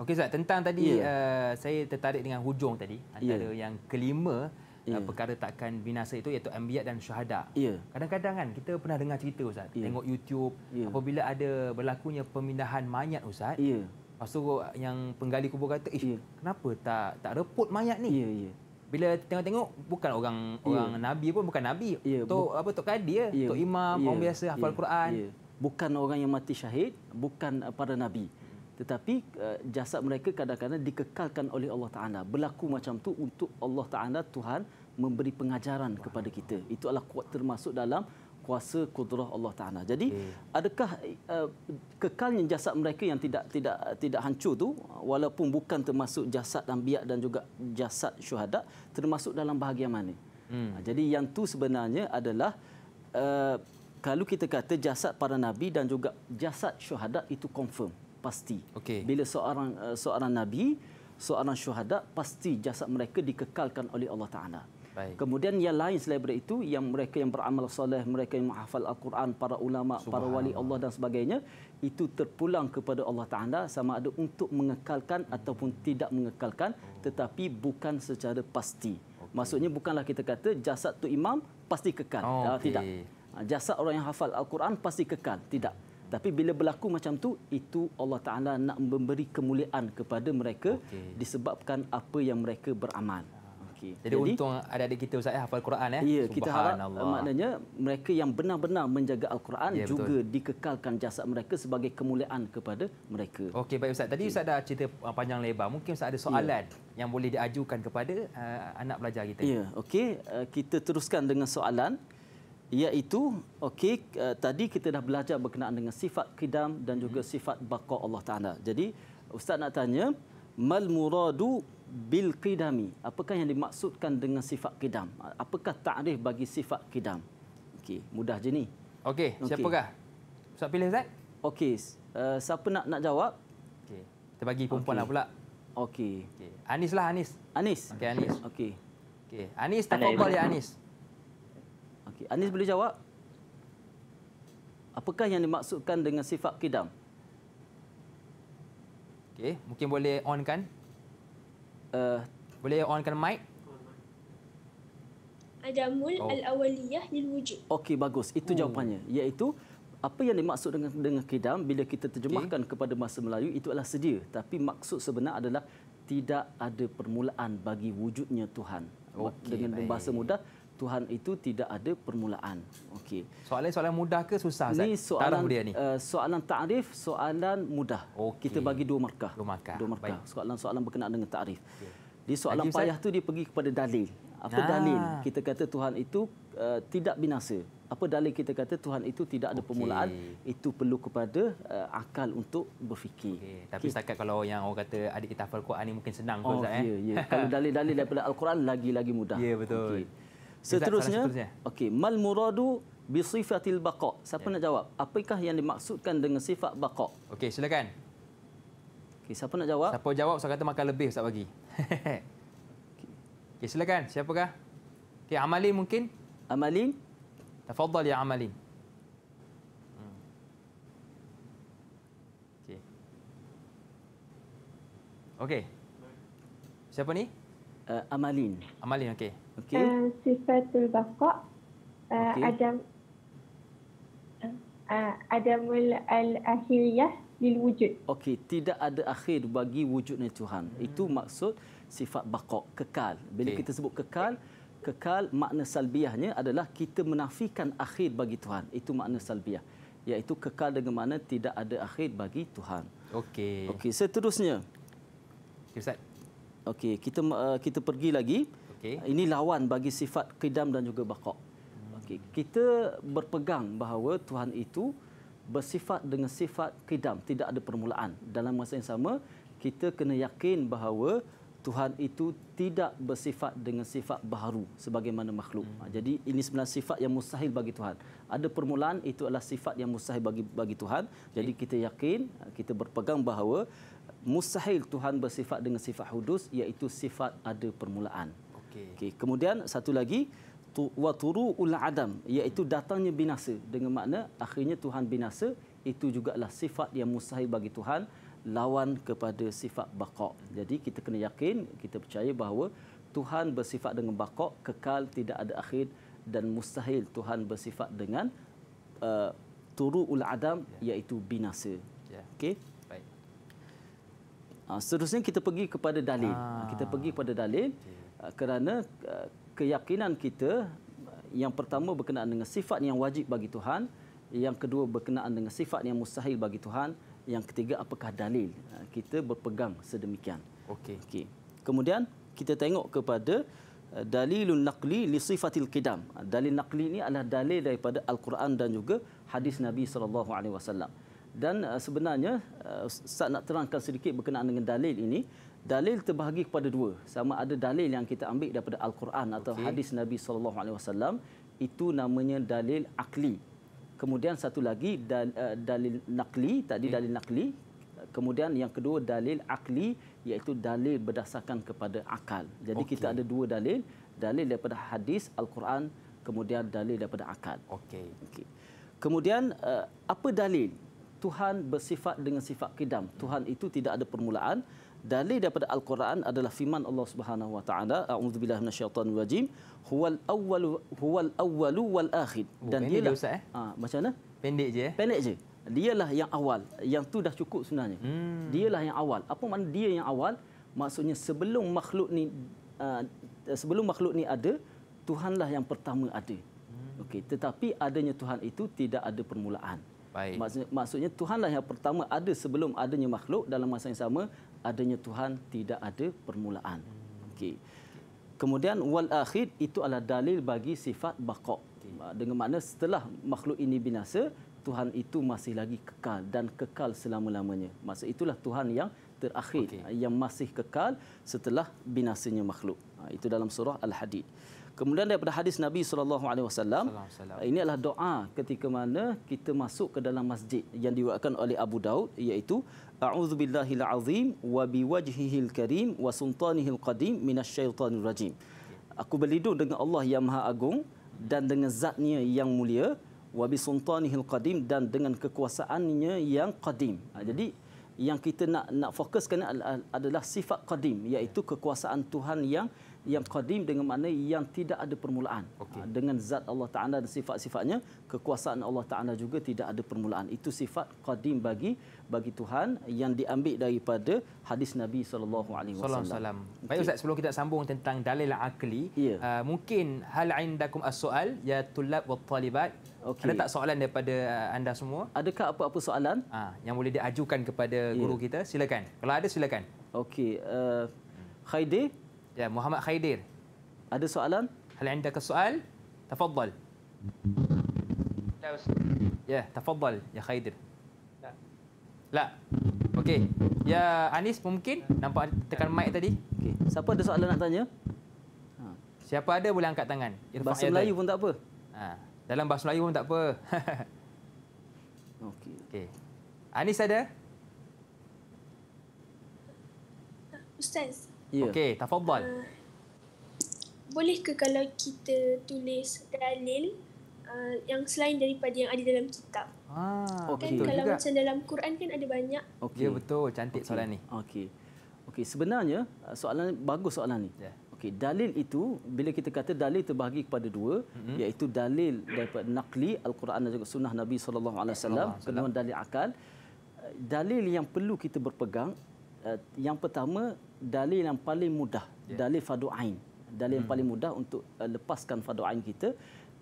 A: okey Ustaz, tentang tadi yeah. Ya. uh, saya tertarik dengan hujung tadi ya. antara yeah. yang kelima yeah. Ya. uh, perkara takkan binasa itu iaitu ambiat dan syuhada. Yeah. Kadang-kadang kan kita pernah dengar cerita Ustaz, yeah. tengok YouTube yeah. apabila ada berlakunya pemindahan mayat Ustaz. Ya. Yeah. Lepas yang penggali kubur kata, "Ish, yeah. kenapa tak tak reput mayat ni?" Ya, yeah, ya. Yeah. Bila tengok-tengok bukan orang yeah. orang nabi pun bukan nabi. Yeah. Tok apa tok kadi ya, yeah. tok imam, yeah. orang biasa hafal yeah. Quran.
B: Yeah bukan orang yang mati syahid, bukan uh, para nabi. Tetapi uh, jasad mereka kadang-kadang dikekalkan oleh Allah Ta'ala. Berlaku macam tu untuk Allah Ta'ala Tuhan memberi pengajaran kepada kita. Itu adalah kuat termasuk dalam kuasa kudrah Allah Ta'ala. Jadi hmm. adakah uh, kekalnya jasad mereka yang tidak tidak tidak hancur tu walaupun bukan termasuk jasad Nabi dan juga jasad syuhada termasuk dalam bahagian mana? Hmm. Jadi yang tu sebenarnya adalah uh, kalau kita kata jasad para nabi dan juga jasad syuhada itu confirm pasti okay. bila seorang eh, seorang nabi seorang syuhada pasti jasad mereka dikekalkan oleh Allah taala Baik. Kemudian yang lain selain daripada itu yang mereka yang beramal soleh, mereka yang menghafal Al-Quran, para ulama, para wali Allah dan sebagainya itu terpulang kepada Allah Taala sama ada untuk mengekalkan hmm. ataupun tidak mengekalkan oh. tetapi bukan secara pasti. Okay. Maksudnya bukanlah kita kata jasad tu imam pasti kekal. Oh, ah, okay. Tidak. Ah, jasad orang yang hafal Al-Quran pasti kekal. Tidak. Tapi bila berlaku macam tu, itu Allah Ta'ala nak memberi kemuliaan kepada mereka okay. disebabkan apa yang mereka beramal.
A: Okay. Jadi, Jadi untung ada adik kita Ustaz eh, hafal al Quran. ya. Ya, kita harap maknanya
B: mereka yang benar-benar menjaga Al-Quran ya, juga betul. dikekalkan jasad mereka sebagai kemuliaan kepada
A: mereka. Okey, baik Ustaz. Tadi okay. Ustaz dah cerita ah, panjang lebar. Mungkin Ustaz ada ya. soalan ya. yang boleh diajukan kepada uh, anak pelajar kita. Ya,
B: okey. Uh,
A: kita teruskan dengan soalan iaitu okey
B: uh, eh, tadi kita dah belajar berkenaan dengan sifat kidam dan juga hmm. sifat baqa Allah Taala. Jadi ustaz nak tanya mal muradu bil qidami? Apakah yang dimaksudkan dengan sifat kidam? Apakah takrif bagi sifat kidam? Okey, mudah je ni.
A: Okey, okay. siapakah? Ustaz pilih ustaz? Okey, uh, eh, siapa nak nak jawab? Okey. Kita bagi perempuan okay. lah pula. Okey. Okey. Anis lah Anis. Anis. Okey Anis. Okey. Okey. Anis tak kau ya Anis. Okey, Anis boleh jawab? Apakah yang dimaksudkan dengan sifat kidam? Okey, mungkin boleh onkan. Uh, boleh onkan mic? Adamul oh. al-awaliyah lil wujud. Okey, bagus. Itu oh. jawapannya.
B: Ooh. Iaitu apa yang dimaksud dengan dengan kidam bila kita terjemahkan okay. kepada bahasa Melayu itu adalah sedia, tapi maksud sebenar adalah tidak ada permulaan bagi wujudnya Tuhan. Okay, dengan bahasa mudah, Tuhan itu tidak ada permulaan. Okey.
A: Soalan soalan mudah ke susah Ini soalan dia
B: ni. Eh, soalan takrif, soalan mudah. Okay. Kita bagi dua markah. Dua markah. Dua markah. Soalan soalan berkenaan dengan takrif. Okay. Di soalan Haji, payah Ustaz? tu dia pergi kepada dalil. Apa ah. dalil? Kita kata Tuhan itu uh, tidak binasa. Apa dalil kita kata Tuhan itu tidak ada okay. permulaan? Itu perlu kepada uh, akal untuk berfikir. Okay. Tapi okay.
A: setakat kalau yang orang kata adik kita hafal Quran ini mungkin senang. Oh, ya. Yeah, yeah. kalau
B: dalil-dalil daripada Al-Quran lagi-lagi mudah. Ya, yeah, betul. Okay. Seterusnya, okey, mal muradu bi sifatil baqa.
A: Siapa ya. nak jawab? Apakah yang dimaksudkan dengan sifat baqa? Okey, silakan. Okey, siapa nak jawab? Siapa jawab saya kata makan lebih Ustaz bagi. okey, silakan. Siapakah? Okey, Amali mungkin? Amali? Tafadhal ya Amali. Hmm. Okey. Siapa ni? Uh, Amalin. Amalin, okey. Okay. Uh, eh, sifatul bakok uh, eh, okay. Adam uh, Adamul al-akhiriyah
B: lil wujud. Okey, tidak ada akhir bagi wujudnya Tuhan. Hmm. Itu maksud sifat bakok kekal. Bila okay. kita sebut kekal, kekal makna salbiahnya adalah kita menafikan akhir bagi Tuhan. Itu makna salbiah. Iaitu kekal dengan mana tidak ada akhir bagi Tuhan. Okey. Okey, seterusnya. Okey, Ustaz. Okey, kita uh, kita pergi lagi. Okay. Ah, ini lawan bagi sifat kidam dan juga bakok. Okay. Kita berpegang bahawa Tuhan itu bersifat dengan sifat kidam, tidak ada permulaan. Dalam masa yang sama, kita kena yakin bahawa Tuhan itu tidak bersifat dengan sifat baru, sebagaimana makhluk. Hmm. Ah, jadi ini sebenarnya sifat yang mustahil bagi Tuhan. Ada permulaan itu adalah sifat yang mustahil bagi bagi Tuhan. Okay. Jadi kita yakin, ah, kita berpegang bahawa mustahil Tuhan bersifat dengan sifat hudus iaitu sifat ada permulaan. Okey. Okay. Kemudian satu lagi waturu turuul adam iaitu datangnya binasa dengan makna akhirnya Tuhan binasa itu juga jugalah sifat yang mustahil bagi Tuhan lawan kepada sifat bakok. Jadi kita kena yakin, kita percaya bahawa Tuhan bersifat dengan bakok kekal tidak ada akhir dan mustahil Tuhan bersifat dengan uh, turuul adam yeah. iaitu binasa. Yeah. Okey. Ah, seterusnya kita pergi kepada dalil. Ah. Kita pergi kepada dalil. Okay. Eh, kerana eh, keyakinan kita eh, yang pertama berkenaan dengan sifat yang wajib bagi Tuhan, yang kedua berkenaan dengan sifat yang mustahil bagi Tuhan, yang ketiga apakah dalil kita berpegang sedemikian. Okey. Okey. Kemudian kita tengok kepada dalilun naqli li sifatil qidam. Dalil naqli ini adalah dalil daripada al-Quran dan juga hadis Nabi sallallahu alaihi wasallam. Dan sebenarnya saya nak terangkan sedikit berkenaan dengan dalil ini dalil terbahagi kepada dua sama ada dalil yang kita ambil daripada al-Quran atau okay. hadis Nabi sallallahu alaihi wasallam itu namanya dalil akli kemudian satu lagi dal, uh, dalil nakli, tadi okay. dalil nakli. kemudian yang kedua dalil akli iaitu dalil berdasarkan kepada akal jadi okay. kita ada dua dalil dalil daripada hadis al-Quran kemudian dalil daripada akal okey okey kemudian uh, apa dalil Tuhan bersifat dengan sifat kidam Tuhan itu tidak ada permulaan dalil daripada al-Quran adalah firman Allah Subhanahu wa taala a'udzubillahi minasyaitonir rajim huwal awwalu huwal awwalu wal akhir oh, dan dia lah eh? ha, macam mana pendek je eh? pendek je dialah yang awal yang tu dah cukup sebenarnya hmm. dialah yang awal apa makna dia yang awal maksudnya sebelum makhluk ni uh, sebelum makhluk ni ada Tuhanlah yang pertama ada hmm. okey tetapi adanya Tuhan itu tidak ada permulaan Baik. Maksudnya, maksudnya Tuhanlah yang pertama ada sebelum adanya makhluk dalam masa yang sama adanya Tuhan tidak ada permulaan. Okey. Kemudian wal akhir itu adalah dalil bagi sifat baqa. Dengan makna setelah makhluk ini binasa, Tuhan itu masih lagi kekal dan kekal selama-lamanya. Maksud itulah Tuhan yang terakhir okay. yang masih kekal setelah binasanya makhluk. Ha, itu dalam surah Al-Hadid. Kemudian daripada hadis Nabi SAW, ini adalah doa ketika mana kita masuk ke dalam masjid yang diwakilkan oleh Abu Daud, iaitu A'udhu A'udzubillahil'azim wa biwajhihil karim wa sultanihil qadim minasyaitanir rajim. Aku berlindung dengan Allah yang maha agung dan dengan zatnya yang mulia wa bi bisultanihil qadim dan dengan kekuasaannya yang qadim. Ha, jadi yang kita nak nak fokuskan adalah sifat qadim iaitu kekuasaan Tuhan yang yang qadim dengan makna yang tidak ada permulaan. Okay. Ha, dengan zat Allah Ta'ala dan sifat-sifatnya, kekuasaan Allah Ta'ala juga tidak ada permulaan. Itu sifat qadim bagi bagi Tuhan yang diambil daripada hadis Nabi Sallallahu Alaihi Wasallam. Baik okay. Ustaz,
A: sebelum kita sambung tentang dalil akli, yeah. uh, mungkin hal indakum as-soal, ya tulab wa talibat, Okay. Ada tak soalan daripada uh, anda semua? Adakah apa-apa soalan? Ha, yang boleh diajukan kepada guru yeah. kita. Silakan. Kalau ada, silakan. Okey. Uh, Khaydeh. Ya, Muhammad Khaidir. Ada soalan? Hal ada ke soal? Tafadhal. Ya, ya, tafadhal ya Khaidir. Tak. Ya. Tak. Okey. Ya Anis mungkin nampak tekan mic tadi. Okey. Siapa ada soalan nak tanya? Ha. Siapa ada boleh angkat tangan. Irfak bahasa Yadai. Melayu pun tak apa. Ha. Dalam bahasa Melayu pun tak apa. Okey. Okey. Anis ada? Ustaz, Yeah. Okey, tafobol. Eh, boleh ke kalau kita tulis dalil uh, yang selain daripada yang ada dalam kitab? Ah, okay. Oh, kan kalau juga. macam dalam Quran kan ada banyak. Okey, yeah, betul. Cantik okay. soalan ni.
B: Okey. Okey, sebenarnya eh, soalan bagus soalan ni. Yeah. Okey, dalil itu bila kita kata dalil terbahagi kepada dua, mm-hmm. iaitu dalil daripada nakli al-Quran dan juga sunnah Nabi sallallahu alaihi wasallam, kemudian dalil akal. Dalil yang perlu kita berpegang uh, yang pertama dalil yang paling mudah yeah. dalil fardu ain dalil yang hmm. paling mudah untuk uh, lepaskan fardu ain kita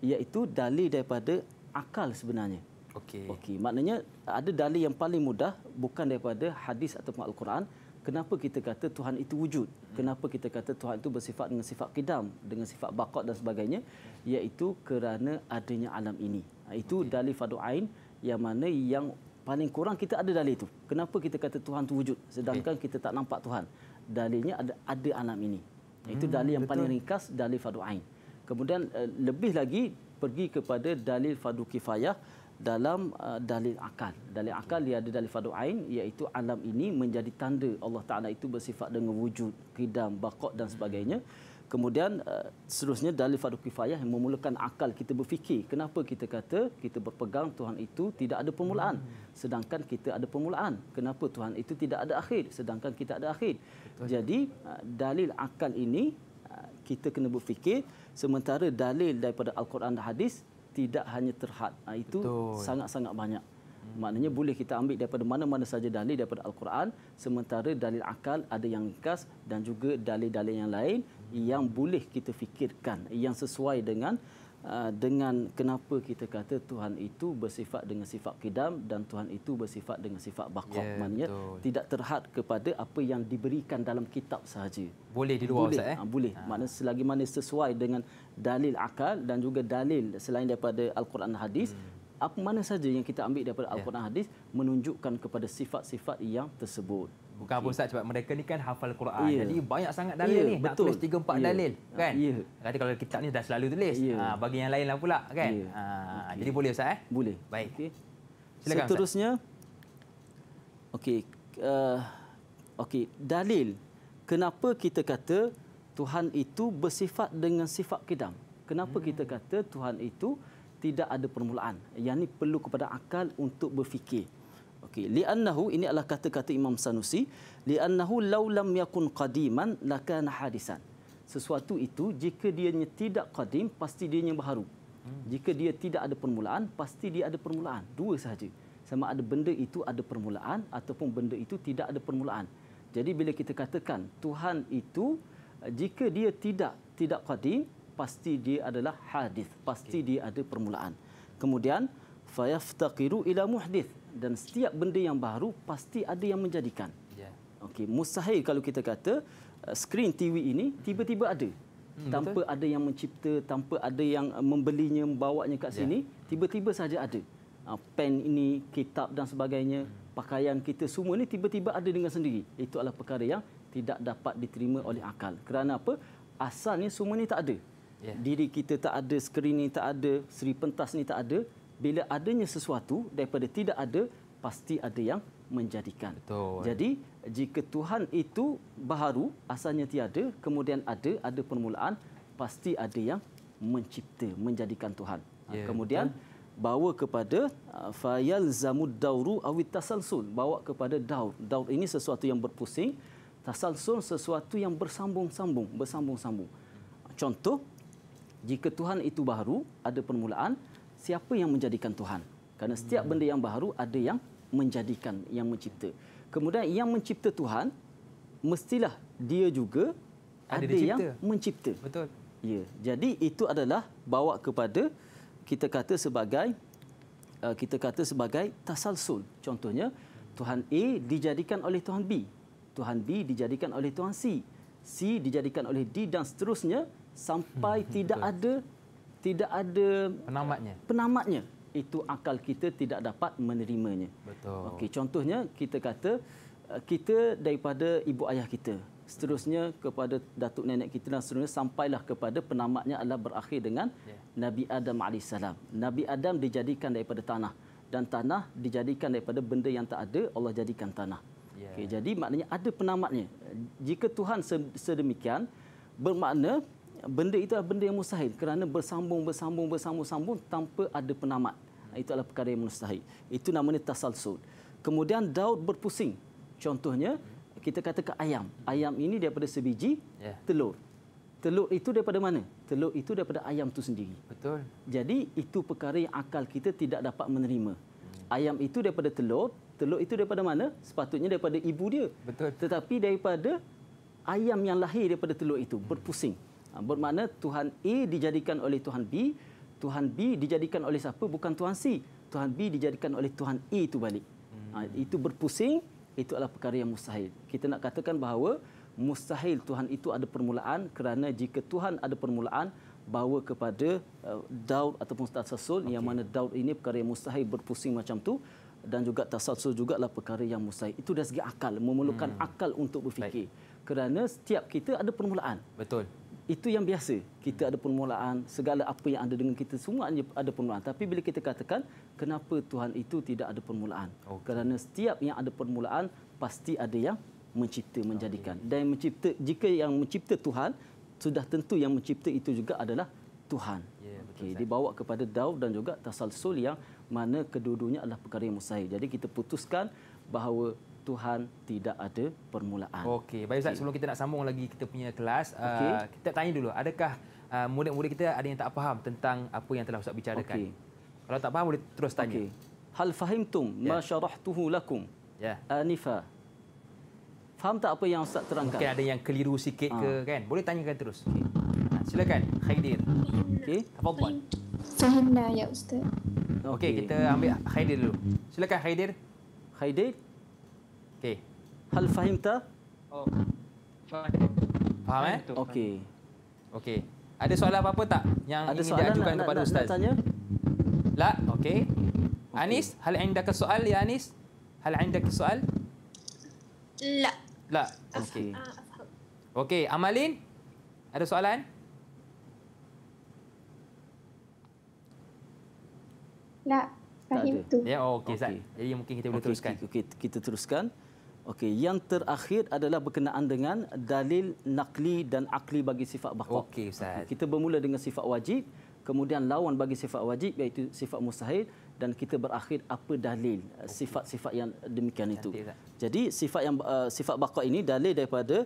B: iaitu dalil daripada akal sebenarnya okey okey maknanya ada dalil yang paling mudah bukan daripada hadis atau al-Quran kenapa kita kata Tuhan itu wujud hmm. kenapa kita kata Tuhan itu bersifat dengan sifat qidam dengan sifat baqa dan sebagainya iaitu kerana adanya alam ini itu okay. dalil fardu ain yang mana yang paling kurang kita ada dalil itu. Kenapa kita kata Tuhan itu wujud sedangkan okay. kita tak nampak Tuhan? Dalilnya ada ada alam ini. Itu hmm, dalil yang betul. paling ringkas dalil fardu ain. Kemudian uh, lebih lagi pergi kepada dalil fardu kifayah dalam uh, dalil akal. Dalil akal dia ada dalil fardu ain iaitu alam ini menjadi tanda Allah Taala itu bersifat dengan wujud, kidam, bakok dan sebagainya. Hmm. Kemudian uh, seterusnya dalil fardu kifayah yang memulakan akal kita berfikir. Kenapa kita kata kita berpegang Tuhan itu tidak ada permulaan hmm. sedangkan kita ada permulaan. Kenapa Tuhan itu tidak ada akhir sedangkan kita ada akhir. Jadi uh, dalil akal ini uh, kita kena berfikir sementara dalil daripada Al-Quran dan hadis tidak hanya terhad. Uh, itu sangat-sangat banyak. Hmm. Maknanya boleh kita ambil daripada mana-mana saja dalil daripada Al-Quran sementara dalil akal ada yang khas dan juga dalil-dalil yang lain yang boleh kita fikirkan yang sesuai dengan uh, dengan kenapa kita kata Tuhan itu bersifat dengan sifat kidam dan Tuhan itu bersifat dengan sifat bakok yeah, maknanya tidak terhad kepada apa yang diberikan dalam kitab sahaja
A: boleh di luar boleh, Ustaz, eh? Ah,
B: boleh. Ha. maknanya selagi mana sesuai dengan dalil akal dan juga dalil selain daripada Al-Quran dan Hadis hmm apa mana saja yang kita ambil daripada ya. Al-Quran yeah. hadis menunjukkan kepada sifat-sifat yang tersebut.
A: Bukan okay. apa Ustaz sebab mereka ni kan hafal Quran. Yeah. Jadi banyak sangat dalil yeah, ni. Betul. Nak tulis 3 4 yeah. dalil kan? Yeah. Kata kalau kitab ni dah selalu tulis. Yeah. Ya. Ha, bagi yang lain lah pula kan? Yeah. Ya. Ha, okay. jadi boleh Ustaz eh? Boleh. Baik. Okay. Silakan. Seterusnya Okey, uh,
B: okey, dalil kenapa kita kata Tuhan itu bersifat dengan sifat kidam? Kenapa hmm. kita kata Tuhan itu tidak ada permulaan. Yang ini perlu kepada akal untuk berfikir. Okey, li'annahu ini adalah kata-kata Imam Sanusi, li'annahu law lam yakun qadiman lakana hadisan. Sesuatu itu jika dianya tidak qadim pasti dianya baru. Jika dia tidak ada permulaan pasti dia ada permulaan. Dua sahaja. Sama ada benda itu ada permulaan ataupun benda itu tidak ada permulaan. Jadi bila kita katakan Tuhan itu jika dia tidak tidak qadim pasti dia adalah hadis pasti okay. dia ada permulaan kemudian fayaftaqiru ila muhdith dan setiap benda yang baru pasti ada yang menjadikan yeah. okey mustahil kalau kita kata uh, screen TV ini tiba-tiba ada hmm, tanpa betul? ada yang mencipta tanpa ada yang uh, membelinya membawanya kat ya. sini yeah. tiba-tiba saja ada uh, pen ini kitab dan sebagainya hmm. pakaian kita semua ni tiba-tiba ada dengan sendiri itu adalah perkara yang tidak dapat diterima oleh akal kerana apa asalnya semua ini tak ada yeah. diri kita tak ada, skrin ni tak ada, seri pentas ni tak ada. Bila adanya sesuatu daripada tidak ada, pasti ada yang menjadikan. Betul. Jadi jika Tuhan itu baru asalnya tiada, kemudian ada, ada permulaan, pasti ada yang mencipta, menjadikan Tuhan. Ha, yeah. Kemudian bawa kepada ha, fayal zamud dauru awit tasalsul, bawa kepada daur. Daur ini sesuatu yang berpusing, tasalsul sesuatu yang bersambung-sambung, bersambung-sambung. Contoh jika Tuhan itu baru, ada permulaan, siapa yang menjadikan Tuhan? Kerana setiap benda yang baru ada yang menjadikan, yang mencipta. Kemudian yang mencipta Tuhan, mestilah dia juga ada, ada yang mencipta. Betul. Ya, jadi itu adalah bawa kepada kita kata sebagai uh, kita kata sebagai tasalsul. Contohnya Tuhan A dijadikan oleh Tuhan B. Tuhan B dijadikan oleh Tuhan C. C dijadikan oleh D dan seterusnya sampai hmm, hmm, tidak betul. ada tidak ada penamatnya. Penamatnya itu akal kita tidak dapat menerimanya. Betul. Okey, contohnya kita kata eh, kita daripada ibu ayah kita seterusnya kepada datuk nenek kita dan seterusnya sampailah kepada penamatnya adalah berakhir dengan ya. Nabi Adam alaihissalam. Nabi Adam dijadikan daripada tanah dan tanah dijadikan daripada benda yang tak ada Allah jadikan tanah. Ya. Okay, jadi maknanya ada penamatnya. Jika Tuhan sedemikian bermakna benda itu adalah benda yang mustahil kerana bersambung bersambung bersambung sambung tanpa ada penamat. Ha, itu adalah perkara yang mustahil. Itu namanya tasalsul. Kemudian daud berpusing. Contohnya kita kata ke ayam. Ayam ini daripada sebiji ya. telur. Telur itu daripada mana? Telur itu daripada ayam itu sendiri. Betul. Jadi itu perkara yang akal kita tidak dapat menerima. Hmm. Ayam itu daripada telur, telur itu daripada mana? Sepatutnya daripada ibu dia. Betul. Tetapi daripada ayam yang lahir daripada telur itu berpusing. Hmm. Ah, bermakna Tuhan A dijadikan oleh Tuhan B, Tuhan B dijadikan oleh siapa? Bukan Tuhan C. Tuhan B dijadikan oleh Tuhan A itu balik. Ha, itu berpusing, itu adalah perkara yang mustahil. Kita nak katakan bahawa mustahil Tuhan itu ada permulaan kerana jika Tuhan ada permulaan, bawa kepada uh, Daud ataupun Tassasul okay. yang mana Daud ini perkara yang mustahil berpusing macam tu dan juga Tassasul juga adalah perkara yang mustahil. Itu dari segi akal, memerlukan hmm. akal untuk berfikir. Baik. Kerana setiap kita ada permulaan. Betul itu yang biasa. Kita ada permulaan, segala apa yang ada dengan kita semua ada permulaan. Tapi bila kita katakan kenapa Tuhan itu tidak ada permulaan? Okay. Kerana setiap yang ada permulaan pasti ada yang mencipta menjadikan. Okay. Dan mencipta jika yang mencipta Tuhan, sudah tentu yang mencipta itu juga adalah Tuhan. Yeah, ya, okay. dibawa kepada Daud dan juga tasalsul yang mana kedua-duanya adalah perkara yang mustahil. Jadi kita putuskan bahawa Tuhan tidak ada
A: permulaan. Okey, baik Ustaz, okay. sebelum kita nak sambung lagi kita punya kelas, okay. uh, kita tanya dulu, adakah uh, murid-murid kita ada yang tak faham tentang apa yang telah Ustaz bicarakan? Okay. Kalau tak faham boleh terus tanya. Okay. Hal fahimtum ya. ma syarahtuhu lakum? Ya. Yeah. Anifa. Faham tak apa yang Ustaz terangkan? Mungkin ada yang keliru sikit ha. ke ah. kan? Boleh tanyakan terus. Okay. Ha, silakan Khairin. Okey, tafadhal. Fahimna ya Ustaz. Okey, okay. kita ambil Khairin dulu. Silakan Khairin. Khairin. Okey. Hal fahimta? Oh. Faham eh? Okey. Okey. Ada soalan apa-apa tak yang Ada ingin diajukan nak, kepada nak, ustaz? Ada soalan tanya? Lah, okey. Okay. Anis, hal ke soal ya Anis? Hal ke soal? La. La. Okey. Ah, okey, Amalin? Ada soalan?
B: Tak. Fahim tu. Ya, oh, okey, Ustaz. Jadi mungkin kita boleh okay, teruskan. Okey, okay, kita teruskan. Okey, yang terakhir adalah berkenaan dengan dalil nakli dan akli bagi sifat baqa. Okey, ustaz. Okay. Kita bermula dengan sifat wajib, kemudian lawan bagi sifat wajib iaitu sifat mustahil dan kita berakhir apa dalil eh, okay. sifat-sifat yang demikian Cantik, itu. Tak? Jadi sifat yang uh, sifat baqa ini dalil daripada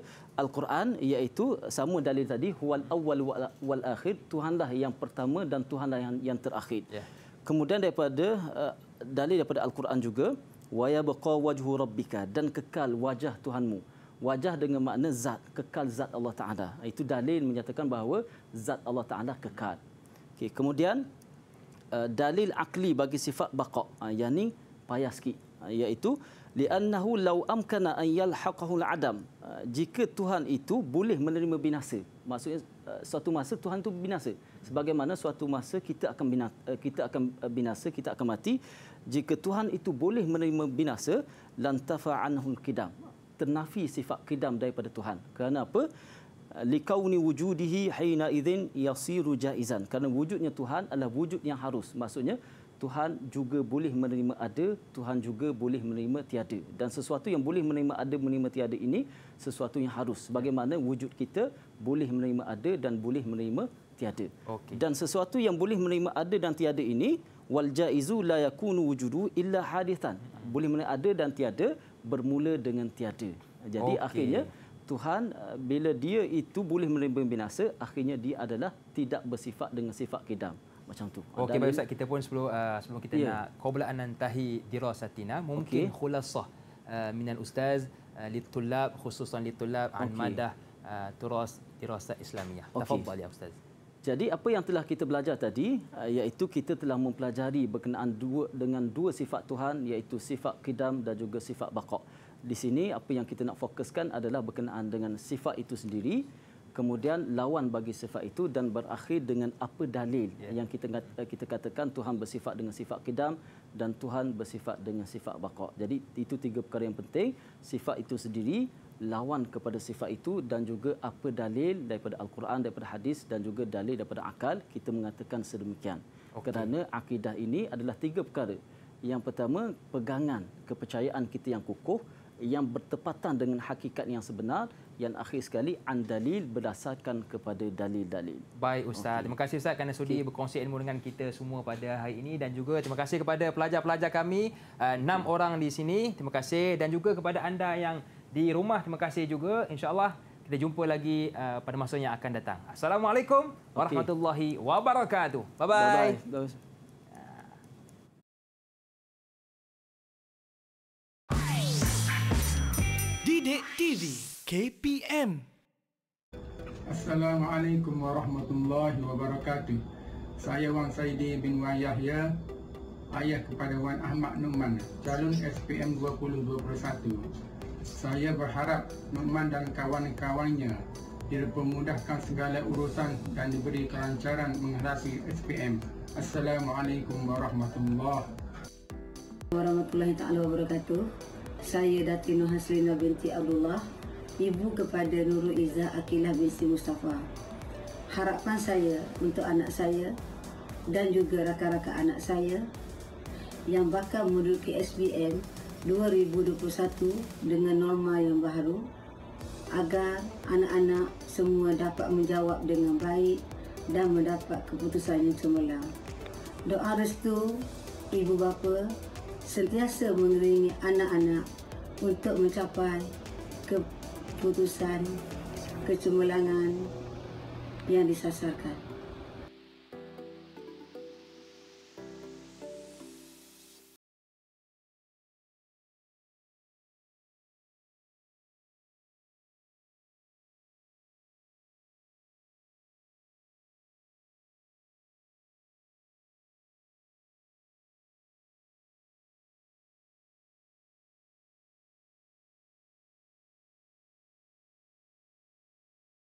B: al-Quran iaitu sama dalil tadi huwal awwal wal akhir, Tuhanlah yang pertama dan Tuhanlah yang yang terakhir. Yeah. Kemudian daripada uh, dalil daripada al-Quran juga wa yabqa wajhu rabbika dan kekal wajah Tuhanmu wajah dengan makna zat kekal zat Allah Taala ah, itu dalil menyatakan bahawa zat Allah Taala kekal okey kemudian ah, dalil akli bagi sifat baqa uh, ah, yakni payah sikit iaitu li'annahu law amkana an yalhaqahu al-adam jika Tuhan itu boleh menerima binasa maksudnya Eh, suatu masa Tuhan tu binasa sebagaimana suatu masa kita akan binasa eh, kita akan eh, binasa kita akan mati jika Tuhan itu boleh menerima binasa lantafa anhul kidam ternafi sifat kidam daripada Tuhan kerana apa likauni wujudihi hina idzin yasiru jaizan kerana wujudnya Tuhan adalah wujud yang harus maksudnya Tuhan juga boleh menerima ada, Tuhan juga boleh menerima tiada. Dan sesuatu yang boleh menerima ada, menerima tiada ini, sesuatu yang harus. Bagaimana wujud kita boleh menerima ada dan boleh menerima tiada. Okay. Dan sesuatu yang boleh menerima ada dan tiada ini, wal jaizu la yakunu wujudu illa hadithan. Boleh menerima ada dan tiada, bermula dengan tiada. Jadi okay. akhirnya, Tuhan eh, bila dia itu boleh menerima binasa, akhirnya dia adalah
A: tidak bersifat dengan sifat kidam macam tu. Okey baik ustaz kita pun sebelum uh, sebelum kita yeah. nak qabla an nantahi dirasatina mungkin okay. khulasah uh, minal ustaz uh, litulab khususan litulab okay. an madah uh, turas dirasat islamiah. Okay. Tafadhal ya ustaz.
B: Jadi apa yang telah kita belajar tadi uh, iaitu kita telah mempelajari berkenaan dua dengan dua sifat Tuhan iaitu sifat kidam dan juga sifat baqa. Di sini apa yang kita nak fokuskan adalah berkenaan dengan sifat itu sendiri kemudian lawan bagi sifat itu dan berakhir dengan apa dalil yeah. yang kita eh, kita katakan Tuhan bersifat dengan sifat kidam dan Tuhan bersifat dengan sifat baqa. Jadi itu tiga perkara yang penting, sifat itu sendiri, lawan kepada sifat itu dan juga apa dalil daripada al-Quran, daripada hadis dan juga dalil daripada akal kita mengatakan sedemikian. Okay. Kerana akidah ini adalah tiga perkara. Yang pertama, pegangan kepercayaan kita yang kukuh, yang bertepatan dengan hakikat yang sebenar yang akhir sekali andalil berdasarkan kepada dalil-dalil.
A: Baik Ustaz. Okay. Terima kasih Ustaz kerana sudi okay. berkongsi ilmu dengan kita semua pada hari ini dan juga terima kasih kepada pelajar-pelajar kami eh, enam okay. orang di sini. Terima kasih dan juga kepada anda yang di rumah terima kasih juga. InsyaAllah kita jumpa lagi eh, pada masa yang akan datang. Assalamualaikum okay. warahmatullahi wabarakatuh. Bye-bye. Bye-bye.
B: Sidik TV KPM Assalamualaikum warahmatullahi wabarakatuh Saya Wan Saidi bin Wan Yahya Ayah kepada Wan Ahmad Numan Calon SPM 2021 Saya berharap Numan dan kawan-kawannya Dipermudahkan segala urusan Dan diberi kelancaran menghadapi SPM Assalamualaikum warahmatullahi wabarakatuh saya Datin Haslina binti Abdullah, ibu kepada Nurul Izzah Akilah binti Mustafa. Harapan saya untuk anak saya dan juga rakan-rakan anak saya yang bakal menduduki SBM 2021 dengan norma yang baru agar anak-anak semua dapat menjawab dengan baik dan mendapat keputusan yang cemerlang. Doa restu ibu bapa
A: sentiasa mengeringi anak-anak untuk mencapai keputusan kecemerlangan yang disasarkan.